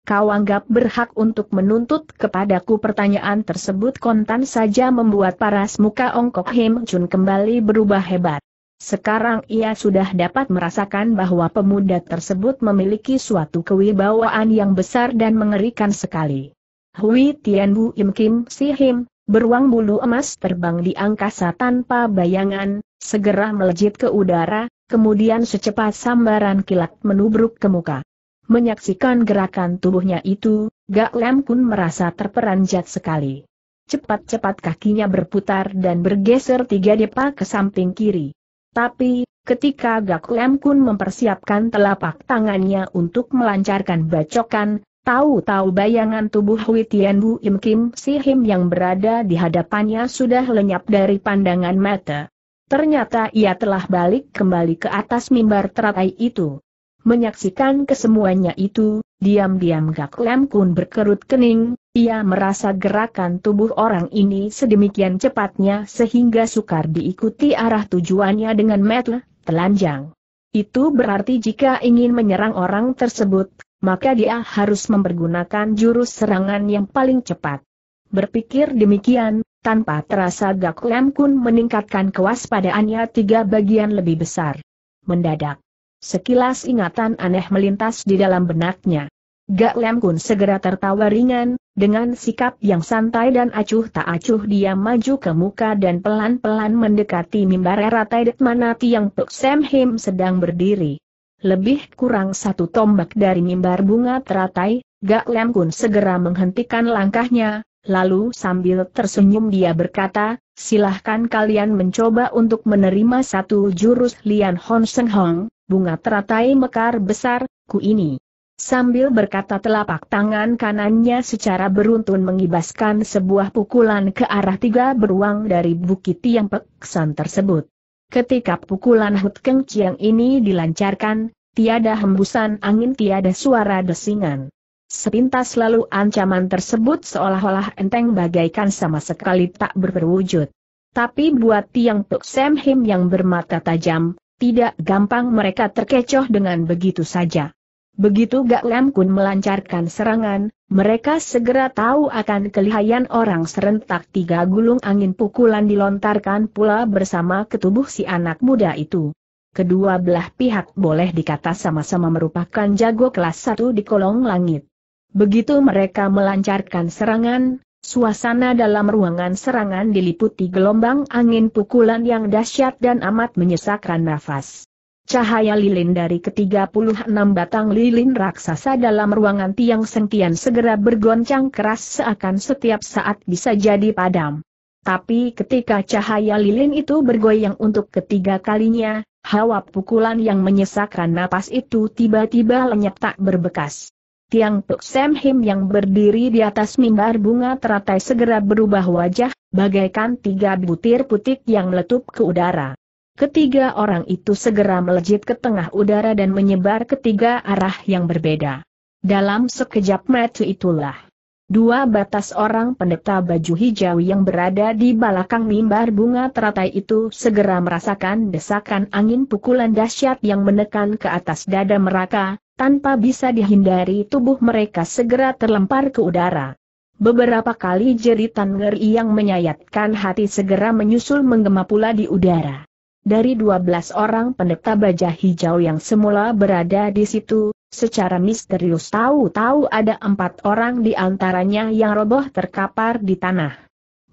Speaker 1: Kau anggap berhak untuk menuntut kepadaku pertanyaan tersebut kontan saja membuat paras muka Ongkok Him Chun kembali berubah hebat. Sekarang ia sudah dapat merasakan bahwa pemuda tersebut memiliki suatu kewibawaan yang besar dan mengerikan sekali. Hui Tian Bu Im Kim Si Him, beruang bulu emas terbang di angkasa tanpa bayangan, segera melejit ke udara, kemudian secepat sambaran kilat menubruk ke muka. Menyaksikan gerakan tubuhnya itu, Gak Lem Kun merasa terperanjat sekali. Cepat-cepat kakinya berputar dan bergeser tiga depa ke samping kiri. Tapi, ketika Gak Lem Kun mempersiapkan telapak tangannya untuk melancarkan bacokan, tahu-tahu bayangan tubuh Hui Tian Bu Im Kim Si Him yang berada di hadapannya sudah lenyap dari pandangan mata. Ternyata ia telah balik kembali ke atas mimbar teratai itu. Menyaksikan kesemuanya itu, diam-diam Gak Lem Kun berkerut kening, ia merasa gerakan tubuh orang ini sedemikian cepatnya sehingga sukar diikuti arah tujuannya dengan metel, telanjang. Itu berarti jika ingin menyerang orang tersebut, maka dia harus mempergunakan jurus serangan yang paling cepat. Berpikir demikian, tanpa terasa Gak Lem Kun meningkatkan kewaspadaannya tiga bagian lebih besar. Mendadak. Sekilas ingatan aneh melintas di dalam benaknya. Gak Lem Kun segera tertawa ringan, dengan sikap yang santai dan acuh tak acuh dia maju ke muka dan pelan-pelan mendekati mimbar eratai detmanati yang yang Pek Sam Him sedang berdiri. Lebih kurang satu tombak dari mimbar bunga teratai, Gak Lem Kun segera menghentikan langkahnya, lalu sambil tersenyum dia berkata, silahkan kalian mencoba untuk menerima satu jurus Lian Hon Seng Hong, bunga teratai mekar besar, ku ini. Sambil berkata telapak tangan kanannya secara beruntun mengibaskan sebuah pukulan ke arah tiga beruang dari bukit yang peksan tersebut. Ketika pukulan Hut Keng Chiang ini dilancarkan, tiada hembusan angin tiada suara desingan. Sepintas lalu ancaman tersebut seolah-olah enteng bagaikan sama sekali tak berwujud. Tapi buat Tiang Pek Sam Him yang bermata tajam, tidak gampang mereka terkecoh dengan begitu saja. Begitu Gak Lam Kun melancarkan serangan, mereka segera tahu akan kelihayan orang serentak tiga gulung angin pukulan dilontarkan pula bersama ketubuh si anak muda itu. Kedua belah pihak boleh dikata sama-sama merupakan jago kelas satu di kolong langit. Begitu mereka melancarkan serangan, suasana dalam ruangan serangan diliputi gelombang angin pukulan yang dahsyat dan amat menyesakkan nafas. Cahaya lilin dari ke-36 batang lilin raksasa dalam ruangan tiang sentian segera bergoncang keras seakan setiap saat bisa jadi padam. Tapi ketika cahaya lilin itu bergoyang untuk ketiga kalinya, hawa pukulan yang menyesakkan napas itu tiba-tiba lenyap tak berbekas. Tiang Puk Sam Him yang berdiri di atas mimbar bunga teratai segera berubah wajah, bagaikan tiga butir putik yang meletup ke udara. Ketiga orang itu segera melejit ke tengah udara dan menyebar ke tiga arah yang berbeda. Dalam sekejap mata itulah, dua batas orang pendeta baju hijau yang berada di belakang mimbar bunga teratai itu segera merasakan desakan angin pukulan dahsyat yang menekan ke atas dada mereka, tanpa bisa dihindari tubuh mereka segera terlempar ke udara. Beberapa kali jeritan ngeri yang menyayatkan hati segera menyusul menggema pula di udara. Dari 12 orang pendeta baja hijau yang semula berada di situ, secara misterius tahu-tahu ada empat orang di antaranya yang roboh terkapar di tanah.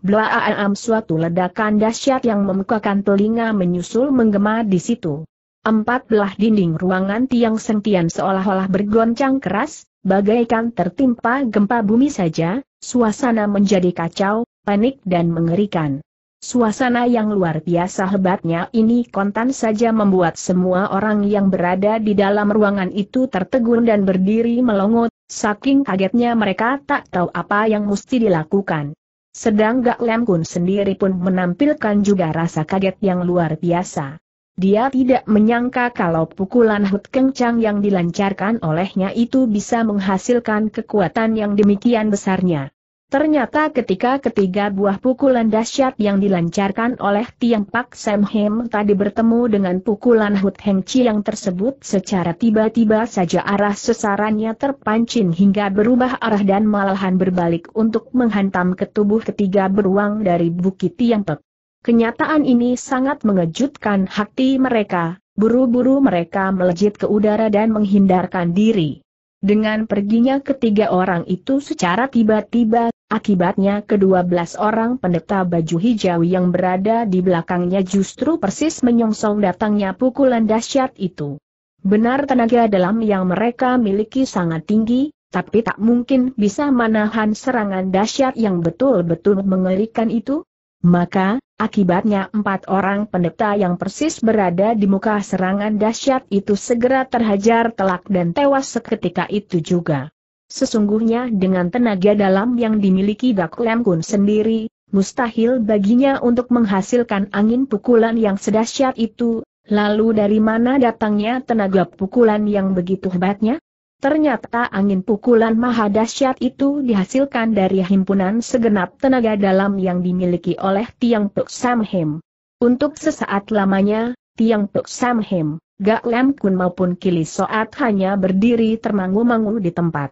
Speaker 1: Blaaam suatu ledakan dahsyat yang memukakan telinga menyusul menggema di situ. Empat belah dinding ruangan tiang sentian seolah-olah bergoncang keras, bagaikan tertimpa gempa bumi saja, suasana menjadi kacau, panik dan mengerikan. Suasana yang luar biasa hebatnya ini kontan saja membuat semua orang yang berada di dalam ruangan itu tertegun dan berdiri melongot, saking kagetnya mereka tak tahu apa yang mesti dilakukan. Sedang Gak Lem Kun sendiri pun menampilkan juga rasa kaget yang luar biasa. Dia tidak menyangka kalau pukulan hut kencang yang dilancarkan olehnya itu bisa menghasilkan kekuatan yang demikian besarnya. Ternyata ketika ketiga buah pukulan dahsyat yang dilancarkan oleh Tiang Pak Sam Hem tadi bertemu dengan pukulan Hut Heng Chiang tersebut secara tiba-tiba saja arah sesarannya terpancing hingga berubah arah dan malahan berbalik untuk menghantam ke tubuh ketiga beruang dari Bukit Tiang Pek. Kenyataan ini sangat mengejutkan hati mereka, buru-buru mereka melejit ke udara dan menghindarkan diri. Dengan perginya ketiga orang itu secara tiba-tiba, Akibatnya kedua belas orang pendeta baju hijau yang berada di belakangnya justru persis menyongsong datangnya pukulan dahsyat itu. Benar tenaga dalam yang mereka miliki sangat tinggi, tapi tak mungkin bisa menahan serangan dahsyat yang betul-betul mengerikan itu. Maka, akibatnya empat orang pendeta yang persis berada di muka serangan dahsyat itu segera terhajar telak dan tewas seketika itu juga. Sesungguhnya dengan tenaga dalam yang dimiliki Dak Lem Kun sendiri, mustahil baginya untuk menghasilkan angin pukulan yang sedahsyat itu, lalu dari mana datangnya tenaga pukulan yang begitu hebatnya? Ternyata angin pukulan maha dahsyat itu dihasilkan dari himpunan segenap tenaga dalam yang dimiliki oleh Tiang Pek Samhem. Untuk sesaat lamanya, Tiang Pek Samhem, Gak Lem Kun maupun Kili Soat hanya berdiri termangu-mangu di tempat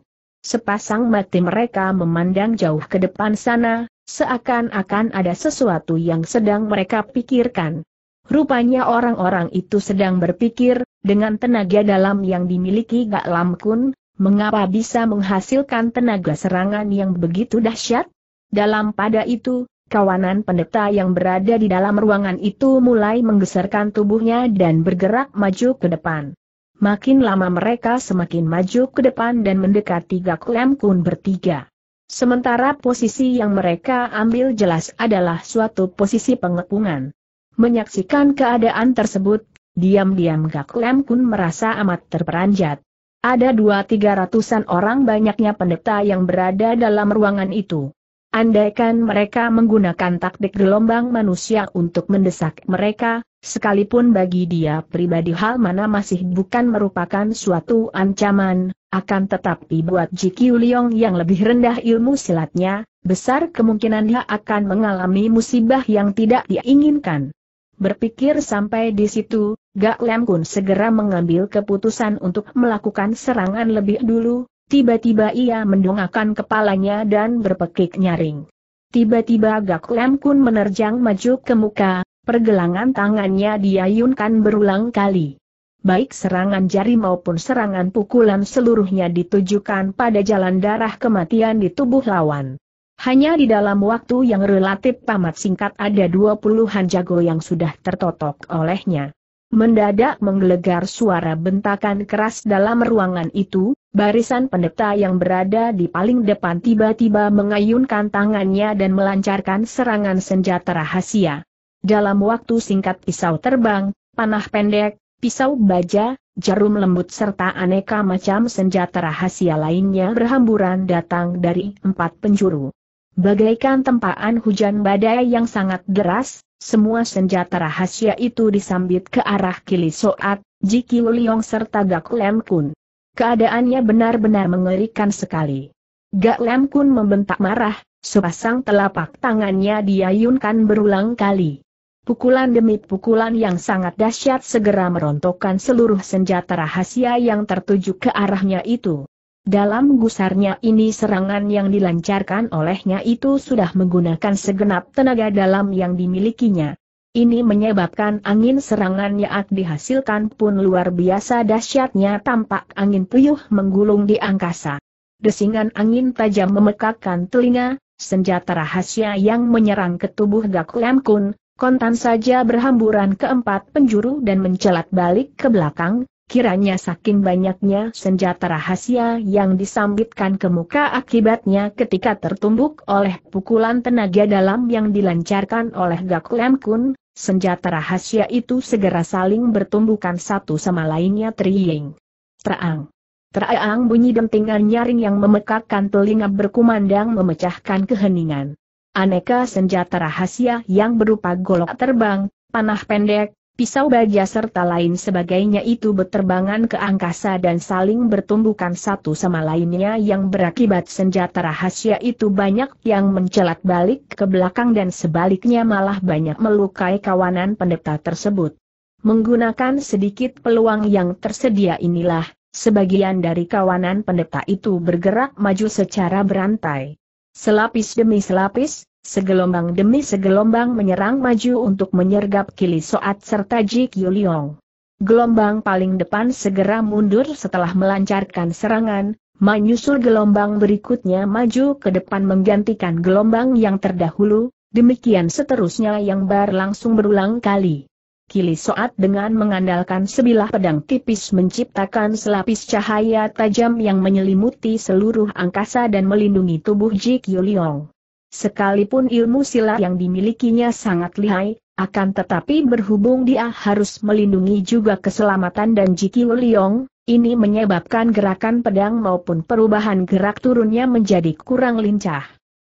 Speaker 1: sepasang mati mereka memandang jauh ke depan sana, seakan-akan ada sesuatu yang sedang mereka pikirkan. Rupanya orang-orang itu sedang berpikir, dengan tenaga dalam yang dimiliki Gak Lam Kun, mengapa bisa menghasilkan tenaga serangan yang begitu dahsyat? Dalam pada itu, kawanan pendeta yang berada di dalam ruangan itu mulai menggeserkan tubuhnya dan bergerak maju ke depan. Makin lama mereka semakin maju ke depan dan mendekati Gak Lem Kun bertiga. Sementara posisi yang mereka ambil jelas adalah suatu posisi pengepungan. Menyaksikan keadaan tersebut, diam-diam Gak Lem Kun merasa amat terperanjat. Ada dua tiga ratusan orang banyaknya pendeta yang berada dalam ruangan itu. Andaikan mereka menggunakan taktik gelombang manusia untuk mendesak mereka, Sekalipun bagi dia pribadi hal mana masih bukan merupakan suatu ancaman, akan tetapi buat Ji Kiu yang lebih rendah ilmu silatnya, besar kemungkinan dia akan mengalami musibah yang tidak diinginkan. Berpikir sampai di situ, Gak Lem Kun segera mengambil keputusan untuk melakukan serangan lebih dulu, tiba-tiba ia mendongakkan kepalanya dan berpekik nyaring. Tiba-tiba Gak Lem Kun menerjang maju ke muka, Pergelangan tangannya diayunkan berulang kali. Baik serangan jari maupun serangan pukulan seluruhnya ditujukan pada jalan darah kematian di tubuh lawan. Hanya di dalam waktu yang relatif amat singkat ada dua puluhan jago yang sudah tertotok olehnya. Mendadak menggelegar suara bentakan keras dalam ruangan itu, barisan pendeta yang berada di paling depan tiba-tiba mengayunkan tangannya dan melancarkan serangan senjata rahasia. Dalam waktu singkat pisau terbang, panah pendek, pisau baja, jarum lembut serta aneka macam senjata rahasia lainnya berhamburan datang dari empat penjuru. Bagaikan tempaan hujan badai yang sangat deras, semua senjata rahasia itu disambit ke arah Kili Soat, Jiki Liong serta Gak Lem Kun. Keadaannya benar-benar mengerikan sekali. Gak Lem Kun membentak marah, sepasang telapak tangannya diayunkan berulang kali. Pukulan demi pukulan yang sangat dahsyat segera merontokkan seluruh senjata rahasia yang tertuju ke arahnya itu. Dalam gusarnya ini serangan yang dilancarkan olehnya itu sudah menggunakan segenap tenaga dalam yang dimilikinya. Ini menyebabkan angin serangan yang dihasilkan pun luar biasa dahsyatnya tampak angin puyuh menggulung di angkasa. Desingan angin tajam memekakkan telinga, senjata rahasia yang menyerang ke tubuh Gak Lam Kun, kontan saja berhamburan ke empat penjuru dan mencelat balik ke belakang, kiranya saking banyaknya senjata rahasia yang disambitkan ke muka akibatnya ketika tertumbuk oleh pukulan tenaga dalam yang dilancarkan oleh Gak Kun, senjata rahasia itu segera saling bertumbukan satu sama lainnya Triying, Terang. terang bunyi dentingan nyaring yang memekakkan telinga berkumandang memecahkan keheningan aneka senjata rahasia yang berupa golok terbang, panah pendek, pisau baja serta lain sebagainya itu berterbangan ke angkasa dan saling bertumbukan satu sama lainnya yang berakibat senjata rahasia itu banyak yang mencelat balik ke belakang dan sebaliknya malah banyak melukai kawanan pendeta tersebut. Menggunakan sedikit peluang yang tersedia inilah, sebagian dari kawanan pendeta itu bergerak maju secara berantai. Selapis demi selapis, segelombang demi segelombang menyerang maju untuk menyergap Kili Soat serta Ji Yuliong. Gelombang paling depan segera mundur setelah melancarkan serangan, menyusul gelombang berikutnya maju ke depan menggantikan gelombang yang terdahulu, demikian seterusnya yang berlangsung berulang kali. Kili Soat dengan mengandalkan sebilah pedang tipis menciptakan selapis cahaya tajam yang menyelimuti seluruh angkasa dan melindungi tubuh Ji Kyuliong. Sekalipun ilmu silat yang dimilikinya sangat lihai, akan tetapi berhubung dia harus melindungi juga keselamatan dan Ji Kyuliong, ini menyebabkan gerakan pedang maupun perubahan gerak turunnya menjadi kurang lincah.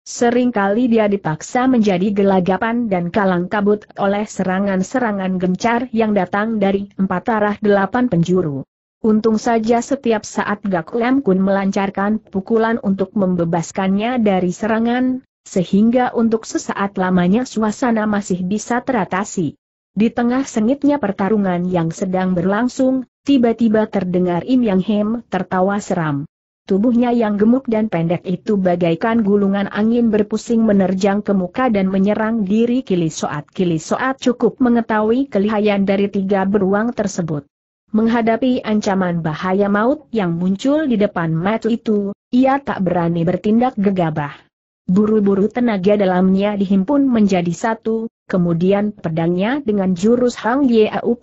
Speaker 1: Seringkali dia dipaksa menjadi gelagapan dan kalang kabut oleh serangan-serangan gencar yang datang dari empat arah delapan penjuru. Untung saja setiap saat Gak Lem Kun melancarkan pukulan untuk membebaskannya dari serangan, sehingga untuk sesaat lamanya suasana masih bisa teratasi. Di tengah sengitnya pertarungan yang sedang berlangsung, tiba-tiba terdengar Im Yang Hem tertawa seram. Tubuhnya yang gemuk dan pendek itu bagaikan gulungan angin berpusing menerjang ke muka dan menyerang diri kili soat kili soat cukup mengetahui kelihayan dari tiga beruang tersebut. Menghadapi ancaman bahaya maut yang muncul di depan mata itu, ia tak berani bertindak gegabah. Buru-buru tenaga dalamnya dihimpun menjadi satu, kemudian pedangnya dengan jurus Hang Ye Au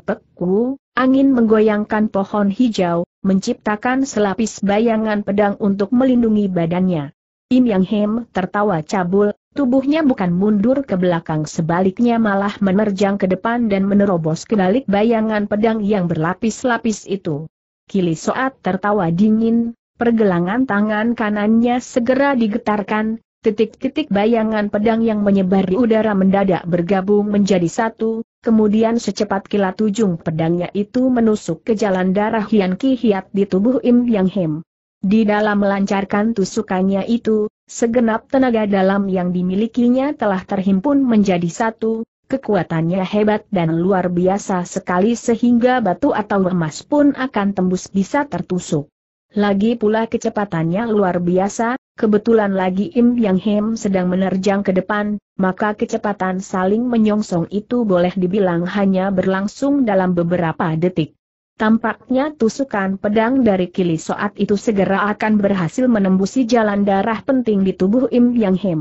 Speaker 1: angin menggoyangkan pohon hijau, menciptakan selapis bayangan pedang untuk melindungi badannya. Im Yang Hem tertawa cabul, tubuhnya bukan mundur ke belakang sebaliknya malah menerjang ke depan dan menerobos ke balik bayangan pedang yang berlapis-lapis itu. Kili Soat tertawa dingin, pergelangan tangan kanannya segera digetarkan, titik-titik bayangan pedang yang menyebar di udara mendadak bergabung menjadi satu, Kemudian secepat kilat ujung pedangnya itu menusuk ke jalan darah Hian Ki Hiat di tubuh Im Yang Hem. Di dalam melancarkan tusukannya itu, segenap tenaga dalam yang dimilikinya telah terhimpun menjadi satu, kekuatannya hebat dan luar biasa sekali sehingga batu atau emas pun akan tembus bisa tertusuk. Lagi pula kecepatannya luar biasa, Kebetulan lagi Im Yang Hem sedang menerjang ke depan, maka kecepatan saling menyongsong itu boleh dibilang hanya berlangsung dalam beberapa detik. Tampaknya tusukan pedang dari kili soat itu segera akan berhasil menembusi jalan darah penting di tubuh Im Yang Hem.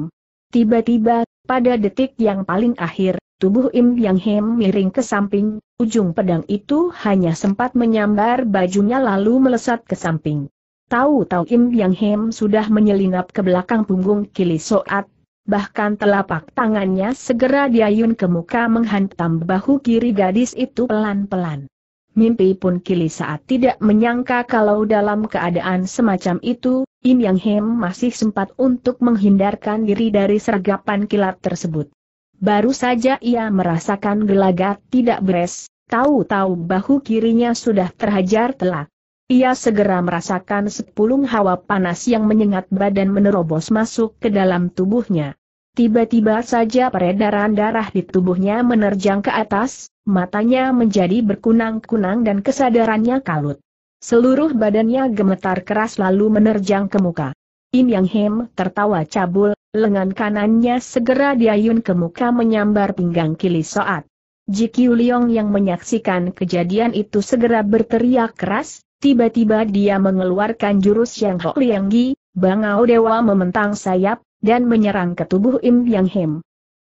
Speaker 1: Tiba-tiba, pada detik yang paling akhir, tubuh Im Yang Hem miring ke samping, ujung pedang itu hanya sempat menyambar bajunya lalu melesat ke samping. Tahu-tahu Im Yang Hem sudah menyelinap ke belakang punggung Kili Soat, bahkan telapak tangannya segera diayun ke muka menghantam bahu kiri gadis itu pelan-pelan. Mimpi pun Kili saat tidak menyangka kalau dalam keadaan semacam itu, Im Yang Hem masih sempat untuk menghindarkan diri dari sergapan kilat tersebut. Baru saja ia merasakan gelagat tidak beres, tahu-tahu bahu kirinya sudah terhajar telak. Ia segera merasakan sepulung hawa panas yang menyengat badan menerobos masuk ke dalam tubuhnya. Tiba-tiba saja peredaran darah di tubuhnya menerjang ke atas, matanya menjadi berkunang-kunang dan kesadarannya kalut. Seluruh badannya gemetar keras lalu menerjang ke muka. In Yang Hem tertawa cabul, lengan kanannya segera diayun ke muka menyambar pinggang kili soat. Ji Liong yang menyaksikan kejadian itu segera berteriak keras, Tiba-tiba dia mengeluarkan jurus yang Hok Liang Gi, Bangau Dewa mementang sayap, dan menyerang ke tubuh Im Yang Hem.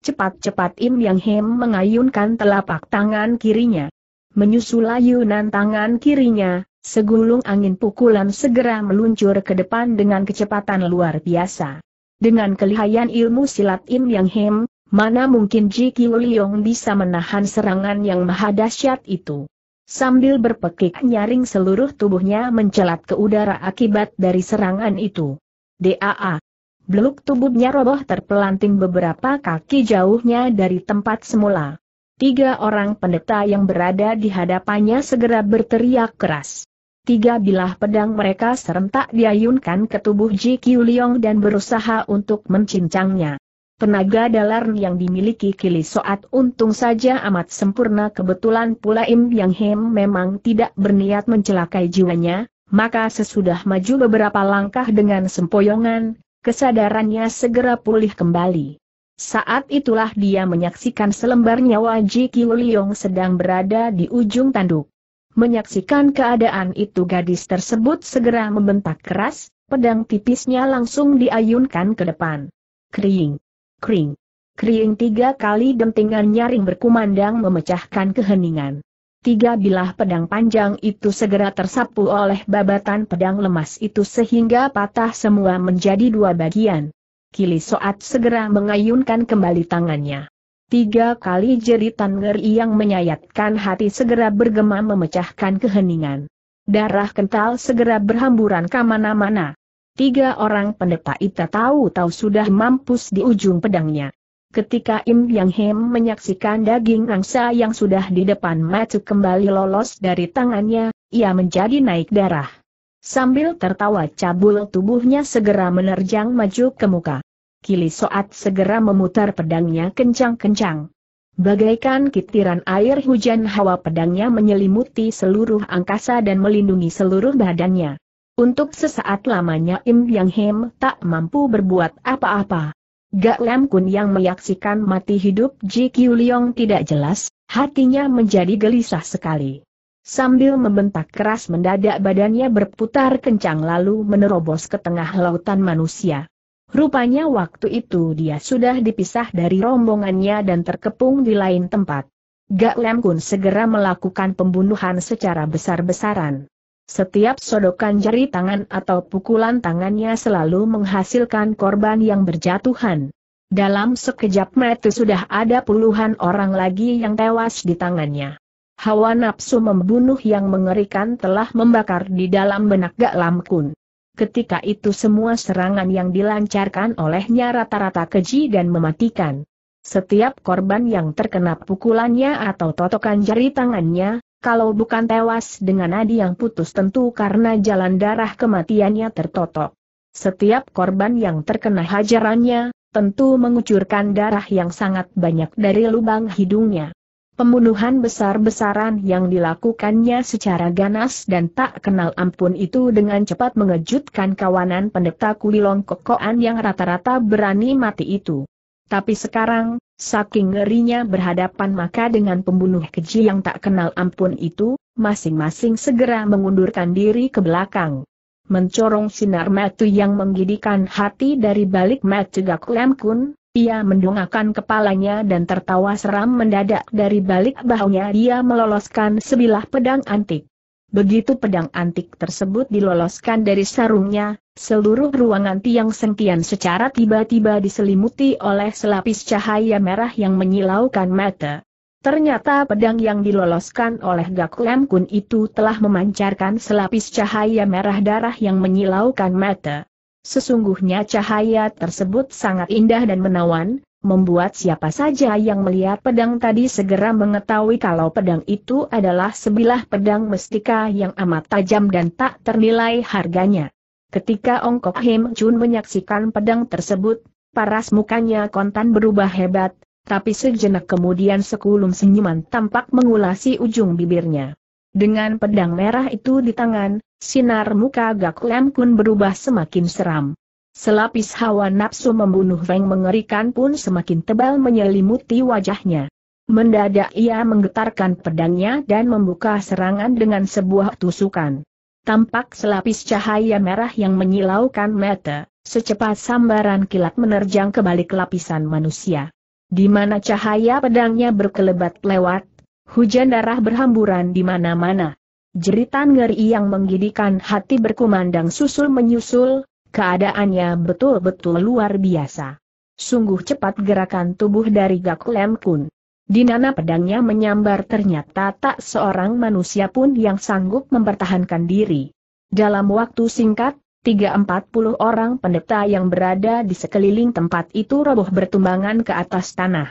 Speaker 1: Cepat-cepat Im Yang Hem mengayunkan telapak tangan kirinya. Menyusul ayunan tangan kirinya, segulung angin pukulan segera meluncur ke depan dengan kecepatan luar biasa. Dengan kelihayan ilmu silat Im Yang Hem, mana mungkin Ji Kiu Liong bisa menahan serangan yang maha dahsyat itu. Sambil berpekik nyaring seluruh tubuhnya mencelat ke udara akibat dari serangan itu. DAA. Beluk tubuhnya roboh terpelanting beberapa kaki jauhnya dari tempat semula. Tiga orang pendeta yang berada di hadapannya segera berteriak keras. Tiga bilah pedang mereka serentak diayunkan ke tubuh Ji Qiu Liong dan berusaha untuk mencincangnya. Tenaga dalar yang dimiliki Kili Soat untung saja amat sempurna kebetulan pula Im Yang Hem memang tidak berniat mencelakai jiwanya, maka sesudah maju beberapa langkah dengan sempoyongan, kesadarannya segera pulih kembali. Saat itulah dia menyaksikan selembar nyawa Ji Kiuliong sedang berada di ujung tanduk. Menyaksikan keadaan itu gadis tersebut segera membentak keras, pedang tipisnya langsung diayunkan ke depan. Kering. Kring. Kring tiga kali dentingan nyaring berkumandang memecahkan keheningan. Tiga bilah pedang panjang itu segera tersapu oleh babatan pedang lemas itu sehingga patah semua menjadi dua bagian. Kili Soat segera mengayunkan kembali tangannya. Tiga kali jeritan ngeri yang menyayatkan hati segera bergema memecahkan keheningan. Darah kental segera berhamburan kemana-mana tiga orang pendeta itu tahu-tahu sudah mampus di ujung pedangnya. Ketika Im Yang Hem menyaksikan daging angsa yang sudah di depan mata kembali lolos dari tangannya, ia menjadi naik darah. Sambil tertawa cabul tubuhnya segera menerjang maju ke muka. Kili Soat segera memutar pedangnya kencang-kencang. Bagaikan kitiran air hujan hawa pedangnya menyelimuti seluruh angkasa dan melindungi seluruh badannya. Untuk sesaat lamanya Im Yang Hem tak mampu berbuat apa-apa. Gak Lam Kun yang menyaksikan mati hidup Ji Kiu Liong tidak jelas, hatinya menjadi gelisah sekali. Sambil membentak keras mendadak badannya berputar kencang lalu menerobos ke tengah lautan manusia. Rupanya waktu itu dia sudah dipisah dari rombongannya dan terkepung di lain tempat. Gak Lem Kun segera melakukan pembunuhan secara besar-besaran. Setiap sodokan jari tangan atau pukulan tangannya selalu menghasilkan korban yang berjatuhan. Dalam sekejap mata sudah ada puluhan orang lagi yang tewas di tangannya. Hawa nafsu membunuh yang mengerikan telah membakar di dalam benak Gak Lam Kun. Ketika itu semua serangan yang dilancarkan olehnya rata-rata keji dan mematikan. Setiap korban yang terkena pukulannya atau totokan jari tangannya, kalau bukan tewas dengan nadi yang putus tentu karena jalan darah kematiannya tertotok. Setiap korban yang terkena hajarannya, tentu mengucurkan darah yang sangat banyak dari lubang hidungnya. Pembunuhan besar-besaran yang dilakukannya secara ganas dan tak kenal ampun itu dengan cepat mengejutkan kawanan pendeta Kulilong Kokoan yang rata-rata berani mati itu. Tapi sekarang, Saking ngerinya berhadapan maka dengan pembunuh keji yang tak kenal ampun itu, masing-masing segera mengundurkan diri ke belakang. Mencorong sinar mata yang menggidikan hati dari balik mata Gak Lem Kun, ia mendongakkan kepalanya dan tertawa seram mendadak dari balik bahunya dia meloloskan sebilah pedang antik. Begitu pedang antik tersebut diloloskan dari sarungnya, seluruh ruangan tiang sentian secara tiba-tiba diselimuti oleh selapis cahaya merah yang menyilaukan mata. Ternyata pedang yang diloloskan oleh Gak Kun itu telah memancarkan selapis cahaya merah darah yang menyilaukan mata. Sesungguhnya cahaya tersebut sangat indah dan menawan, membuat siapa saja yang melihat pedang tadi segera mengetahui kalau pedang itu adalah sebilah pedang mestika yang amat tajam dan tak ternilai harganya. Ketika Ong Kok Hem Chun menyaksikan pedang tersebut, paras mukanya kontan berubah hebat, tapi sejenak kemudian sekulum senyuman tampak mengulasi ujung bibirnya. Dengan pedang merah itu di tangan, sinar muka Gak Lam Kun berubah semakin seram. Selapis hawa nafsu membunuh Feng mengerikan pun semakin tebal menyelimuti wajahnya. Mendadak ia menggetarkan pedangnya dan membuka serangan dengan sebuah tusukan. Tampak selapis cahaya merah yang menyilaukan mata, secepat sambaran kilat menerjang ke lapisan manusia. Di mana cahaya pedangnya berkelebat lewat, hujan darah berhamburan di mana-mana. Jeritan ngeri yang menggidikan hati berkumandang susul menyusul, Keadaannya betul-betul luar biasa. Sungguh cepat gerakan tubuh dari Gak Lem Kun. Dinana pedangnya menyambar ternyata tak seorang manusia pun yang sanggup mempertahankan diri. Dalam waktu singkat, tiga empat puluh orang pendeta yang berada di sekeliling tempat itu roboh bertumbangan ke atas tanah.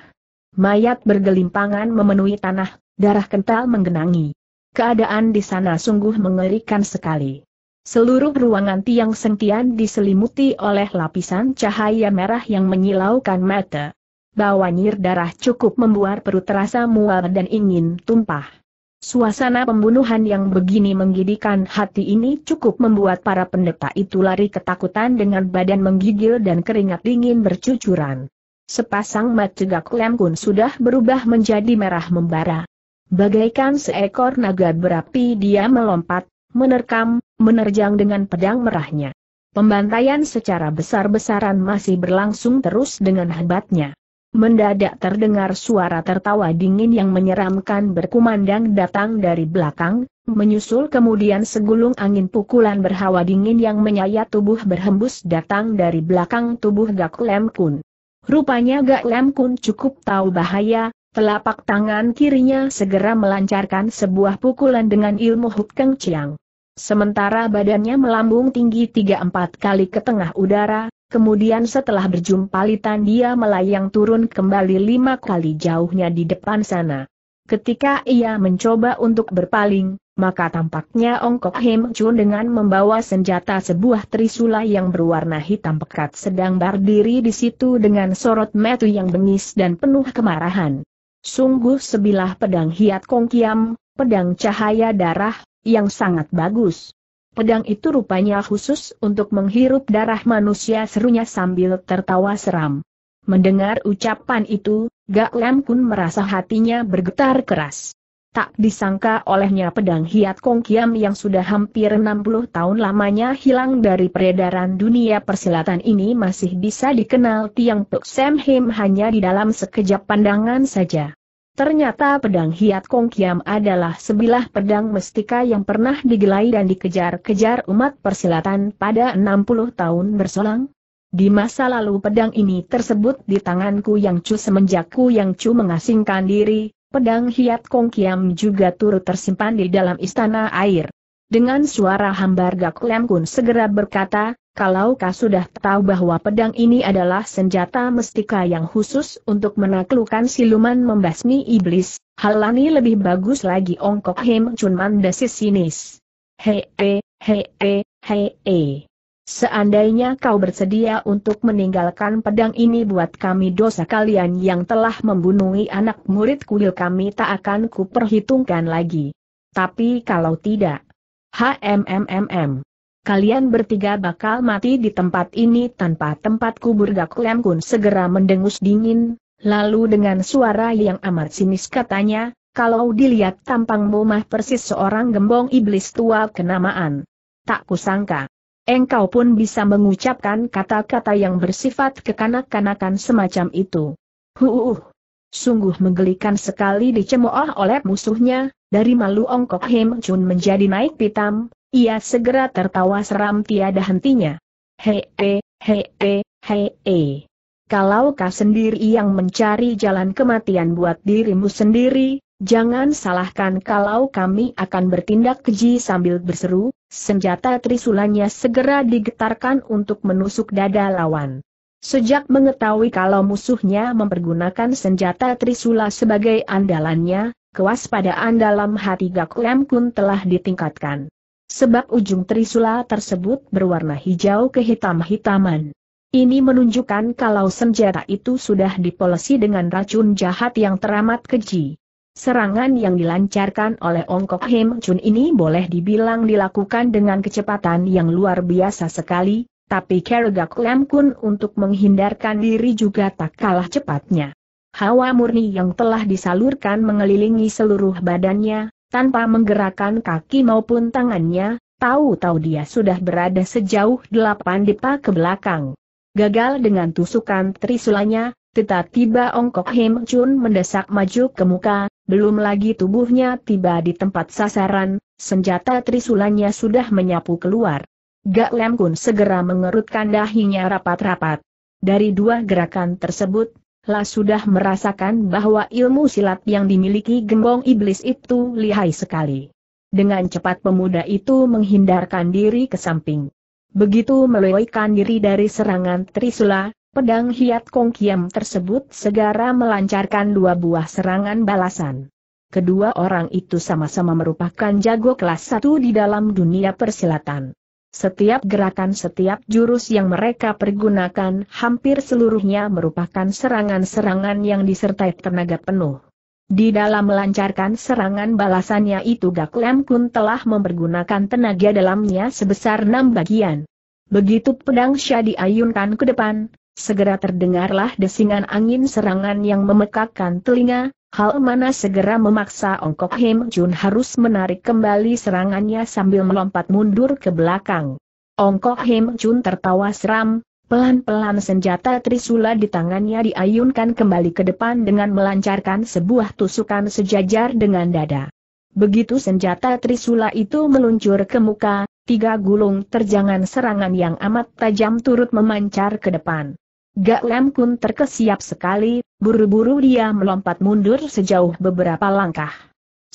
Speaker 1: Mayat bergelimpangan memenuhi tanah, darah kental menggenangi. Keadaan di sana sungguh mengerikan sekali. Seluruh ruangan tiang sentian diselimuti oleh lapisan cahaya merah yang menyilaukan mata. Bawanyir darah cukup membuat perut terasa mual dan ingin tumpah. Suasana pembunuhan yang begini menggidikan hati ini cukup membuat para pendeta itu lari ketakutan dengan badan menggigil dan keringat dingin bercucuran. Sepasang mata Gak Lem sudah berubah menjadi merah membara. Bagaikan seekor naga berapi dia melompat, menerkam, menerjang dengan pedang merahnya. Pembantaian secara besar-besaran masih berlangsung terus dengan hebatnya. Mendadak terdengar suara tertawa dingin yang menyeramkan berkumandang datang dari belakang, menyusul kemudian segulung angin pukulan berhawa dingin yang menyayat tubuh berhembus datang dari belakang tubuh Gak Lem Kun. Rupanya Gak Lem Kun cukup tahu bahaya, telapak tangan kirinya segera melancarkan sebuah pukulan dengan ilmu Huk Keng Chiang. Sementara badannya melambung tinggi 3-4 kali ke tengah udara, kemudian setelah berjumpa litan dia melayang turun kembali lima kali jauhnya di depan sana. Ketika ia mencoba untuk berpaling, maka tampaknya Ongkok Him Chun dengan membawa senjata sebuah trisula yang berwarna hitam pekat sedang berdiri di situ dengan sorot metu yang bengis dan penuh kemarahan. Sungguh sebilah pedang hiat Kong Kiam, pedang cahaya darah, yang sangat bagus. Pedang itu rupanya khusus untuk menghirup darah manusia serunya sambil tertawa seram. Mendengar ucapan itu, Gak Lem Kun merasa hatinya bergetar keras. Tak disangka olehnya pedang Hiat Kong Kiam yang sudah hampir 60 tahun lamanya hilang dari peredaran dunia persilatan ini masih bisa dikenal Tiang Tuk Sam Him hanya di dalam sekejap pandangan saja. Ternyata pedang Hiat Kong Kiam adalah sebilah pedang mestika yang pernah digelai dan dikejar-kejar umat persilatan pada 60 tahun berselang. Di masa lalu pedang ini tersebut di tanganku yang cu semenjak ku yang cu mengasingkan diri, pedang Hiat Kong Kiam juga turut tersimpan di dalam istana air. Dengan suara hambar Gak Lem Kun segera berkata, kalau kau sudah tahu bahwa pedang ini adalah senjata mestika yang khusus untuk menaklukkan siluman membasmi iblis, halani lebih bagus lagi ongkok Hem cun Mandasis sinis. Hei, hei, hei, hei, hei. Seandainya kau bersedia untuk meninggalkan pedang ini buat kami dosa kalian yang telah membunuhi anak murid kuil kami tak akan kuperhitungkan lagi. Tapi kalau tidak, HMMMM. Kalian bertiga bakal mati di tempat ini tanpa tempat kubur Gak Lem Kun segera mendengus dingin, lalu dengan suara yang amat sinis katanya, kalau dilihat tampang mah persis seorang gembong iblis tua kenamaan. Tak kusangka. Engkau pun bisa mengucapkan kata-kata yang bersifat kekanak-kanakan semacam itu. Huuuh. Sungguh menggelikan sekali dicemooh oleh musuhnya, dari malu ongkok Hem Chun menjadi naik pitam, ia segera tertawa seram tiada hentinya. Hee, hee, hee. Kalau kau sendiri yang mencari jalan kematian buat dirimu sendiri, jangan salahkan kalau kami akan bertindak keji sambil berseru, senjata trisulanya segera digetarkan untuk menusuk dada lawan. Sejak mengetahui kalau musuhnya mempergunakan senjata Trisula sebagai andalannya, kewaspadaan dalam hati Gak Lem Kun telah ditingkatkan. Sebab ujung trisula tersebut berwarna hijau kehitam-hitaman. Ini menunjukkan kalau senjata itu sudah dipolesi dengan racun jahat yang teramat keji. Serangan yang dilancarkan oleh Kok Hem Chun ini boleh dibilang dilakukan dengan kecepatan yang luar biasa sekali, tapi Kergak Lem Kun untuk menghindarkan diri juga tak kalah cepatnya. Hawa murni yang telah disalurkan mengelilingi seluruh badannya, tanpa menggerakkan kaki maupun tangannya, tahu-tahu dia sudah berada sejauh delapan depa ke belakang. Gagal dengan tusukan trisulanya, tiba-tiba Ongkok Him Chun mendesak maju ke muka, belum lagi tubuhnya tiba di tempat sasaran, senjata trisulanya sudah menyapu keluar. Gak Lem Kun segera mengerutkan dahinya rapat-rapat. Dari dua gerakan tersebut, lah sudah merasakan bahwa ilmu silat yang dimiliki gembong iblis itu lihai sekali. Dengan cepat pemuda itu menghindarkan diri ke samping. Begitu melewaikan diri dari serangan Trisula, pedang hiat Kong Kiam tersebut segera melancarkan dua buah serangan balasan. Kedua orang itu sama-sama merupakan jago kelas satu di dalam dunia persilatan. Setiap gerakan setiap jurus yang mereka pergunakan hampir seluruhnya merupakan serangan-serangan yang disertai tenaga penuh. Di dalam melancarkan serangan balasannya itu Gak Lem Kun telah mempergunakan tenaga dalamnya sebesar enam bagian. Begitu pedang Sya diayunkan ke depan, segera terdengarlah desingan angin serangan yang memekakkan telinga, Hal mana segera memaksa Ongkok Him Chun harus menarik kembali serangannya sambil melompat mundur ke belakang. Ongkok Him Chun tertawa seram, pelan-pelan senjata Trisula di tangannya diayunkan kembali ke depan dengan melancarkan sebuah tusukan sejajar dengan dada. Begitu senjata Trisula itu meluncur ke muka, tiga gulung terjangan serangan yang amat tajam turut memancar ke depan. Gak Lem Kun terkesiap sekali, buru-buru dia melompat mundur sejauh beberapa langkah.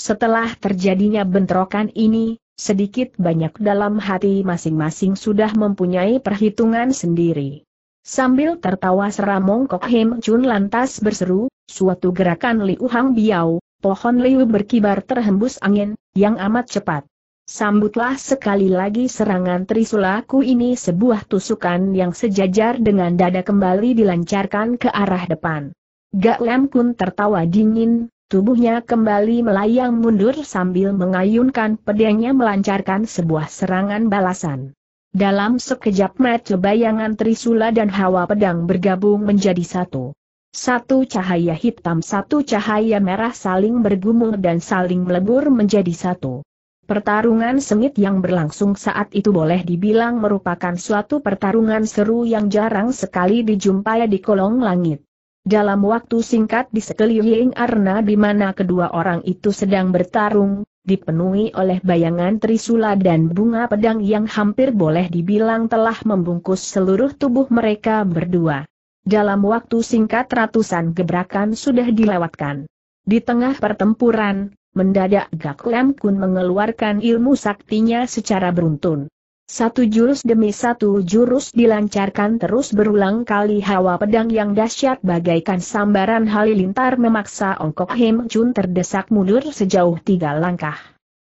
Speaker 1: Setelah terjadinya bentrokan ini, sedikit banyak dalam hati masing-masing sudah mempunyai perhitungan sendiri. Sambil tertawa seramong Kok Him Chun lantas berseru, suatu gerakan Liu Hang Biao, pohon Liu berkibar terhembus angin, yang amat cepat. Sambutlah sekali lagi serangan trisulaku ini sebuah tusukan yang sejajar dengan dada kembali dilancarkan ke arah depan. Gak Lem Kun tertawa dingin, tubuhnya kembali melayang mundur sambil mengayunkan pedangnya melancarkan sebuah serangan balasan. Dalam sekejap mata bayangan trisula dan hawa pedang bergabung menjadi satu. Satu cahaya hitam satu cahaya merah saling bergumul dan saling melebur menjadi satu. Pertarungan sengit yang berlangsung saat itu boleh dibilang merupakan suatu pertarungan seru yang jarang sekali dijumpai di kolong langit. Dalam waktu singkat di sekeliling arena di mana kedua orang itu sedang bertarung, dipenuhi oleh bayangan trisula dan bunga pedang yang hampir boleh dibilang telah membungkus seluruh tubuh mereka berdua. Dalam waktu singkat ratusan gebrakan sudah dilewatkan. Di tengah pertempuran, mendadak Gak Lem Kun mengeluarkan ilmu saktinya secara beruntun. Satu jurus demi satu jurus dilancarkan terus berulang kali hawa pedang yang dahsyat bagaikan sambaran halilintar memaksa Kok Hem Chun terdesak mundur sejauh tiga langkah.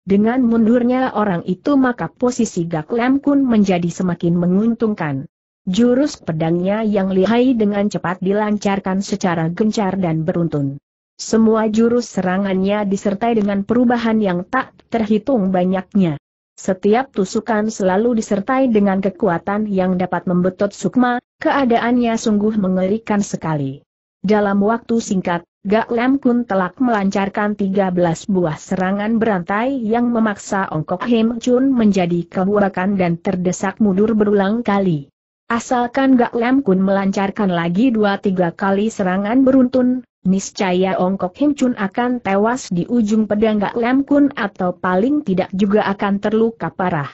Speaker 1: Dengan mundurnya orang itu maka posisi Gak Lem Kun menjadi semakin menguntungkan. Jurus pedangnya yang lihai dengan cepat dilancarkan secara gencar dan beruntun. Semua jurus serangannya disertai dengan perubahan yang tak terhitung banyaknya. Setiap tusukan selalu disertai dengan kekuatan yang dapat membetot sukma, keadaannya sungguh mengerikan sekali. Dalam waktu singkat, Gak Lem Kun telak melancarkan 13 buah serangan berantai yang memaksa Ongkok Hem Chun menjadi kebuakan dan terdesak mundur berulang kali. Asalkan Gak Lem Kun melancarkan lagi dua tiga kali serangan beruntun, niscaya Ongkok Him Chun akan tewas di ujung pedang Gak Lem Kun atau paling tidak juga akan terluka parah.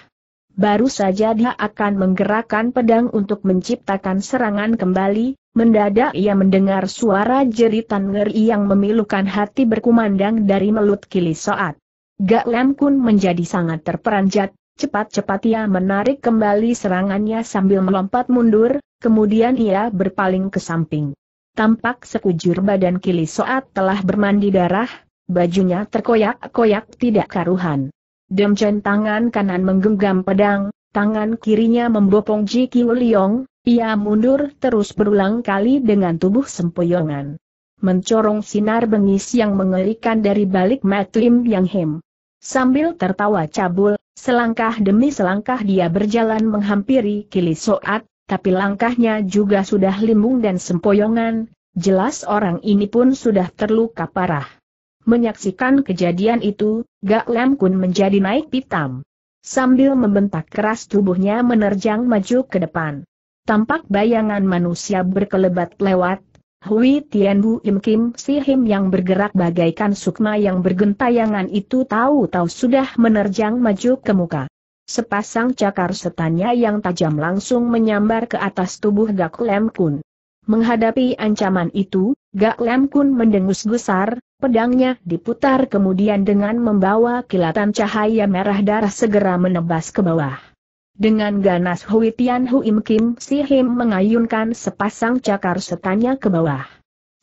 Speaker 1: Baru saja dia akan menggerakkan pedang untuk menciptakan serangan kembali, mendadak ia mendengar suara jeritan ngeri yang memilukan hati berkumandang dari melut kili soat. Gak Lam Kun menjadi sangat terperanjat, Cepat-cepat ia menarik kembali serangannya sambil melompat mundur, kemudian ia berpaling ke samping. Tampak sekujur badan Kili Soat telah bermandi darah, bajunya terkoyak-koyak tidak karuhan. Demcen tangan kanan menggenggam pedang, tangan kirinya membopong Ji Kiu Liong, ia mundur terus berulang kali dengan tubuh sempoyongan. Mencorong sinar bengis yang mengerikan dari balik matlim Yang Hem. Sambil tertawa cabul, selangkah demi selangkah dia berjalan menghampiri Kili Soat, tapi langkahnya juga sudah limbung dan sempoyongan, jelas orang ini pun sudah terluka parah. Menyaksikan kejadian itu, Gak Lam Kun menjadi naik pitam. Sambil membentak keras tubuhnya menerjang maju ke depan. Tampak bayangan manusia berkelebat lewat, Hui Tianbu Im Kim Si Him yang bergerak bagaikan sukma yang bergentayangan itu tahu-tahu sudah menerjang maju ke muka. Sepasang cakar setannya yang tajam langsung menyambar ke atas tubuh Gak Lem Kun. Menghadapi ancaman itu, Gak Lem Kun mendengus gusar, pedangnya diputar kemudian dengan membawa kilatan cahaya merah darah segera menebas ke bawah. Dengan ganas Hui Tian Huim Kim Si Him mengayunkan sepasang cakar setannya ke bawah.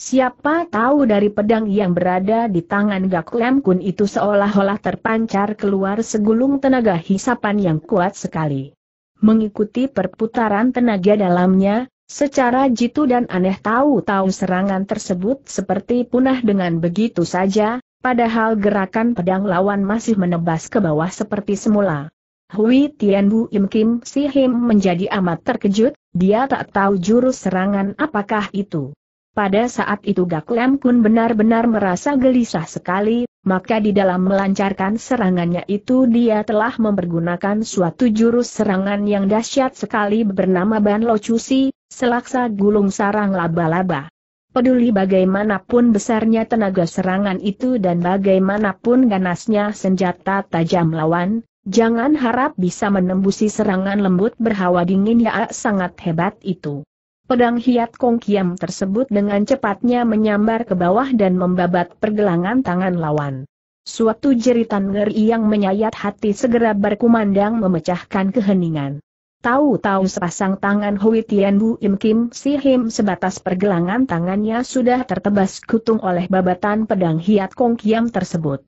Speaker 1: Siapa tahu dari pedang yang berada di tangan Gak Lam Kun itu seolah-olah terpancar keluar segulung tenaga hisapan yang kuat sekali. Mengikuti perputaran tenaga dalamnya, secara jitu dan aneh tahu-tahu serangan tersebut seperti punah dengan begitu saja, padahal gerakan pedang lawan masih menebas ke bawah seperti semula. Hui Bu Im Kim Si Him menjadi amat terkejut, dia tak tahu jurus serangan apakah itu. Pada saat itu Gak Lam Kun benar-benar merasa gelisah sekali, maka di dalam melancarkan serangannya itu dia telah mempergunakan suatu jurus serangan yang dahsyat sekali bernama Ban Lo Si, selaksa gulung sarang laba-laba. Peduli bagaimanapun besarnya tenaga serangan itu dan bagaimanapun ganasnya senjata tajam lawan, Jangan harap bisa menembusi serangan lembut berhawa dingin yang sangat hebat itu. Pedang hiat Kong Kiam tersebut dengan cepatnya menyambar ke bawah dan membabat pergelangan tangan lawan. Suatu jeritan ngeri yang menyayat hati segera berkumandang memecahkan keheningan. Tahu-tahu sepasang tangan Hui Tian Bu Im Kim Si Him sebatas pergelangan tangannya sudah tertebas kutung oleh babatan pedang hiat Kong Kiam tersebut.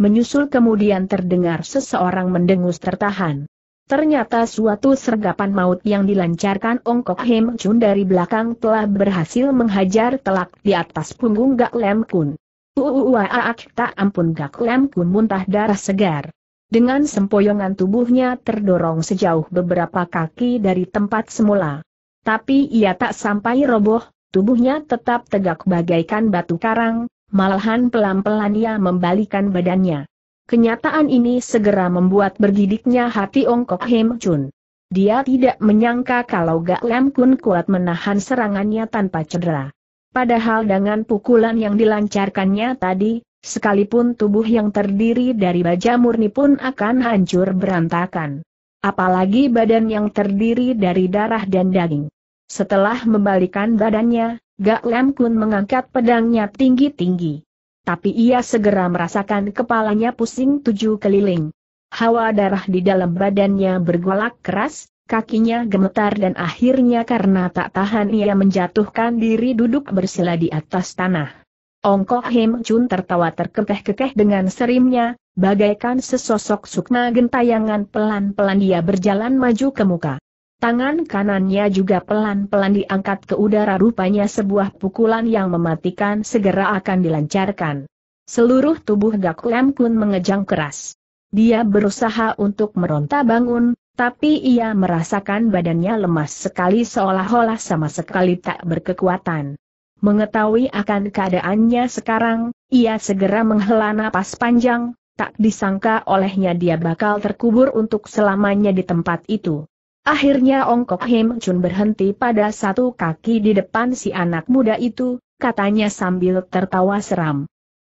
Speaker 1: Menyusul kemudian terdengar seseorang mendengus tertahan. Ternyata suatu sergapan maut yang dilancarkan Ong Kok Hem Chun dari belakang telah berhasil menghajar telak di atas punggung Gak Lem Kun. Uuuaak tak ampun Gak Lem Kun muntah darah segar. Dengan sempoyongan tubuhnya terdorong sejauh beberapa kaki dari tempat semula. Tapi ia tak sampai roboh, tubuhnya tetap tegak bagaikan batu karang, Malahan pelan-pelan ia membalikan badannya. Kenyataan ini segera membuat bergidiknya hati Ong Kok Hem Chun. Dia tidak menyangka kalau Gak Lam Kun kuat menahan serangannya tanpa cedera. Padahal dengan pukulan yang dilancarkannya tadi, sekalipun tubuh yang terdiri dari baja murni pun akan hancur berantakan. Apalagi badan yang terdiri dari darah dan daging. Setelah membalikan badannya, Gak Lem Kun mengangkat pedangnya tinggi-tinggi. Tapi ia segera merasakan kepalanya pusing tujuh keliling. Hawa darah di dalam badannya bergolak keras, kakinya gemetar dan akhirnya karena tak tahan ia menjatuhkan diri duduk bersila di atas tanah. Ongkohim Him Chun tertawa terkekeh-kekeh dengan serimnya, bagaikan sesosok sukma gentayangan pelan-pelan ia berjalan maju ke muka. Tangan kanannya juga pelan-pelan diangkat ke udara rupanya sebuah pukulan yang mematikan segera akan dilancarkan. Seluruh tubuh Gak Lem Kun mengejang keras. Dia berusaha untuk meronta bangun, tapi ia merasakan badannya lemas sekali seolah-olah sama sekali tak berkekuatan. Mengetahui akan keadaannya sekarang, ia segera menghela napas panjang, tak disangka olehnya dia bakal terkubur untuk selamanya di tempat itu. Akhirnya Ong Kok Him Chun berhenti pada satu kaki di depan si anak muda itu, katanya sambil tertawa seram.